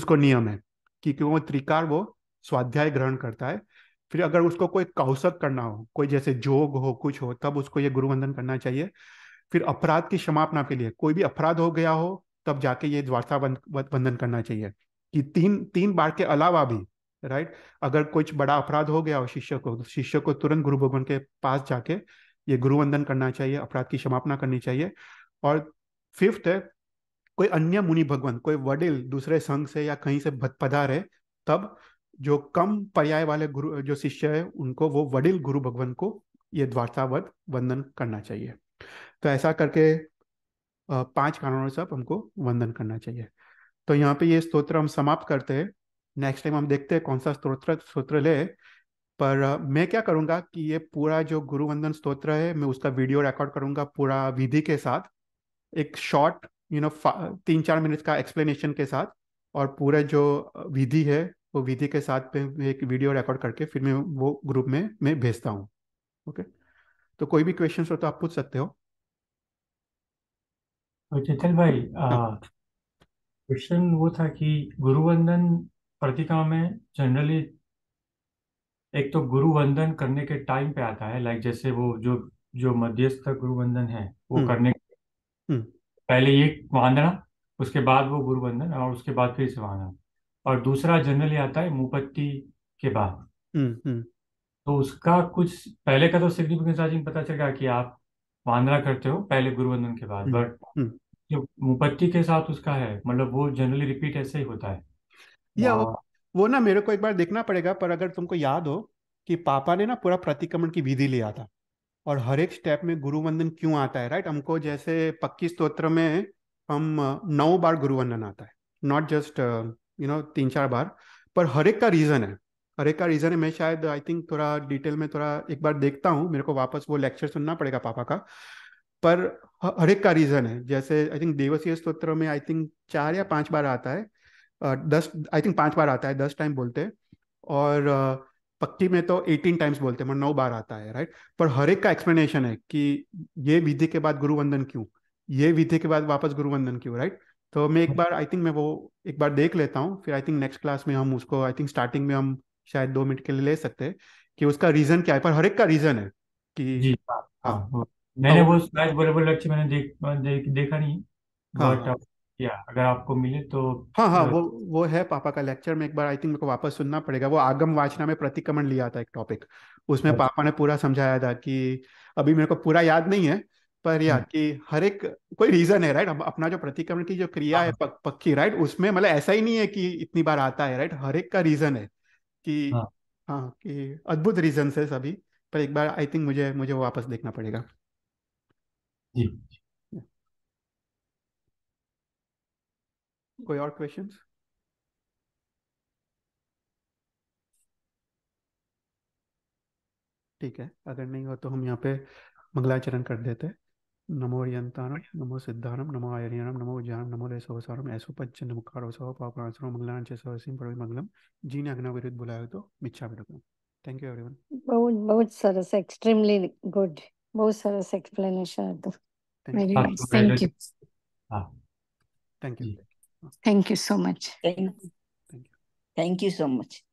उसको नियम है कि क्यों त्रिकार वो स्वाध्याय ग्रहण करता है फिर अगर उसको कोई कौशक करना हो कोई जैसे जोग हो कुछ हो तब उसको ये गुरु वंदन करना चाहिए फिर अपराध की क्षमापना के लिए कोई भी अपराध हो गया हो तब जाके ये द्वारा वंदन करना चाहिए कि तीन तीन बार के अलावा भी राइट अगर कुछ बड़ा अपराध हो गया हो शिष्य को तो शिष्य को तुरंत गुरु भगवान के पास जाके ये गुरु वंदन करना चाहिए अपराध की क्षमापना करनी चाहिए और फिफ्थ है कोई अन्य मुनि भगवान कोई वडिल दूसरे संघ से या कहीं से पधारे तब जो कम पर्याय वाले गुरु जो शिष्य है उनको वो वडिल गुरु भगवान को ये द्वारसावध वंदन करना चाहिए तो ऐसा करके पांच कारणों से हमको वंदन करना चाहिए तो यहाँ पे ये स्तोत्र हम समाप्त करते हैं नेक्स्ट टाइम हम देखते हैं कौन सा स्तोत्र स्तोत्र ले पर मैं क्या करूँगा कि ये पूरा जो गुरु वंदन स्त्रोत्र है मैं उसका वीडियो रिकॉर्ड करूँगा पूरा विधि के साथ एक शॉर्ट यू नो तीन चार मिनट का एक्सप्लेनेशन के साथ और पूरा जो विधि है वो विधि के साथ में एक वीडियो रिकॉर्ड करके फिर मैं वो ग्रुप में मैं भेजता हूँ ओके तो कोई भी क्वेश्चन हो तो आप पूछ सकते हो तो चेतन भाई क्वेश्चन हाँ। वो था कि वंदन प्रतिमा में जनरली एक तो गुरु वंदन करने के टाइम पे आता है लाइक जैसे वो जो जो मध्यस्थ गुरु वंदन है वो हम्म। करने हम्म। पहले ये वंदना उसके बाद वो गुरु वंदन और उसके बाद फिर से वंदना और दूसरा जनरली आता है मुपत्ती के बाद हम्म, हम्म। तो उसका कुछ पहले का तो सिग्निफिकेंस आज पता चल गया कि आप वांद्रा करते हो पहले गुरुवंदन के बाद बट हम्म, जो मुपत्ती के साथ उसका है मतलब वो जनरली रिपीट ऐसे ही होता है या वो, वो ना मेरे को एक बार देखना पड़ेगा पर अगर तुमको याद हो कि पापा ने ना पूरा प्रतिक्रमण की विधि लिया था और हर एक स्टेप में गुरुवंदन क्यों आता है राइट हमको जैसे पक्की स्त्रोत्र में हम नौ बार गुरुवंदन आता है नॉट जस्ट यू नो तीन चार बार पर हर एक का रीज़न है हर एक का रीज़न है मैं शायद आई थिंक थोड़ा डिटेल में थोड़ा एक बार देखता हूँ मेरे को वापस वो लेक्चर सुनना पड़ेगा पापा का पर हर एक का रीज़न है जैसे आई थिंक देवसीय स्त्रोत्र में आई थिंक चार या पांच बार आता है दस आई थिंक पांच बार आता है दस टाइम बोलते हैं और पक्की में तो एटीन टाइम्स बोलते हैं नौ बार आता है राइट पर हर एक का एक्सप्लेनेशन है कि ये विधि के बाद गुरुवंदन क्यों ये विधि के बाद वापस गुरुवंदन क्यों राइट तो मैं एक बार आई थिंक मैं वो एक बार देख लेता हूँ फिर आई थिंक नेक्स्ट क्लास में हम उसको आई थिंक स्टार्टिंग में हम शायद दो मिनट के लिए ले सकते हैं कि उसका रीजन क्या है पर हर एक का रीजन है कि जी हाँ हाँ, हाँ। मैंने तो वो स्लैश वोलेबल लेक्चर मैंने देख, देख देखा नहीं हाँ, हाँ। बट या अगर आपको मिले तो हाँ हाँ वो वो है पापा का लेक्चर में एक बार आई थिंक मेरे को वापस सुनना पड़ेगा वो आगम वाचना में प्रतिक्रमण लिया था एक टॉपिक उसमें अच्छा। पापा ने पूरा समझाया था कि अभी मेरे को पूरा याद नहीं है पर या हम्म। कि हर एक कोई रीजन है राइट अपना जो प्रतिक्रमण की जो क्रिया हाँ, है हाँ। पक, पक्की राइट उसमें मतलब ऐसा ही नहीं है कि इतनी बार आता है राइट हर एक का रीजन है कि हाँ, हाँ कि अद्भुत रीजन है सभी पर एक बार आई थिंक मुझे मुझे वो वापस देखना पड़ेगा जी कोई और क्वेश्चन ठीक है अगर नहीं हो तो हम यहाँ पे मंगलाचरण कर देते हैं नमो यंतानम नमो सिद्धानम नमो आयरियानम नमो ज्ञानम नमो लेसवसारम ऐसो पंच नमकारो सव पापांसरो मंगलान चे सवसिम परवे मंगलम जी ने अग्ना विरुद्ध बुलायो तो मिच्छा विरुद्धम थैंक यू एवरीवन बहुत बहुत सरस एक्सट्रीमली गुड बहुत सरस एक्सप्लेनेशन है तो very nice thank you thank you thank you so much thank you thank you so much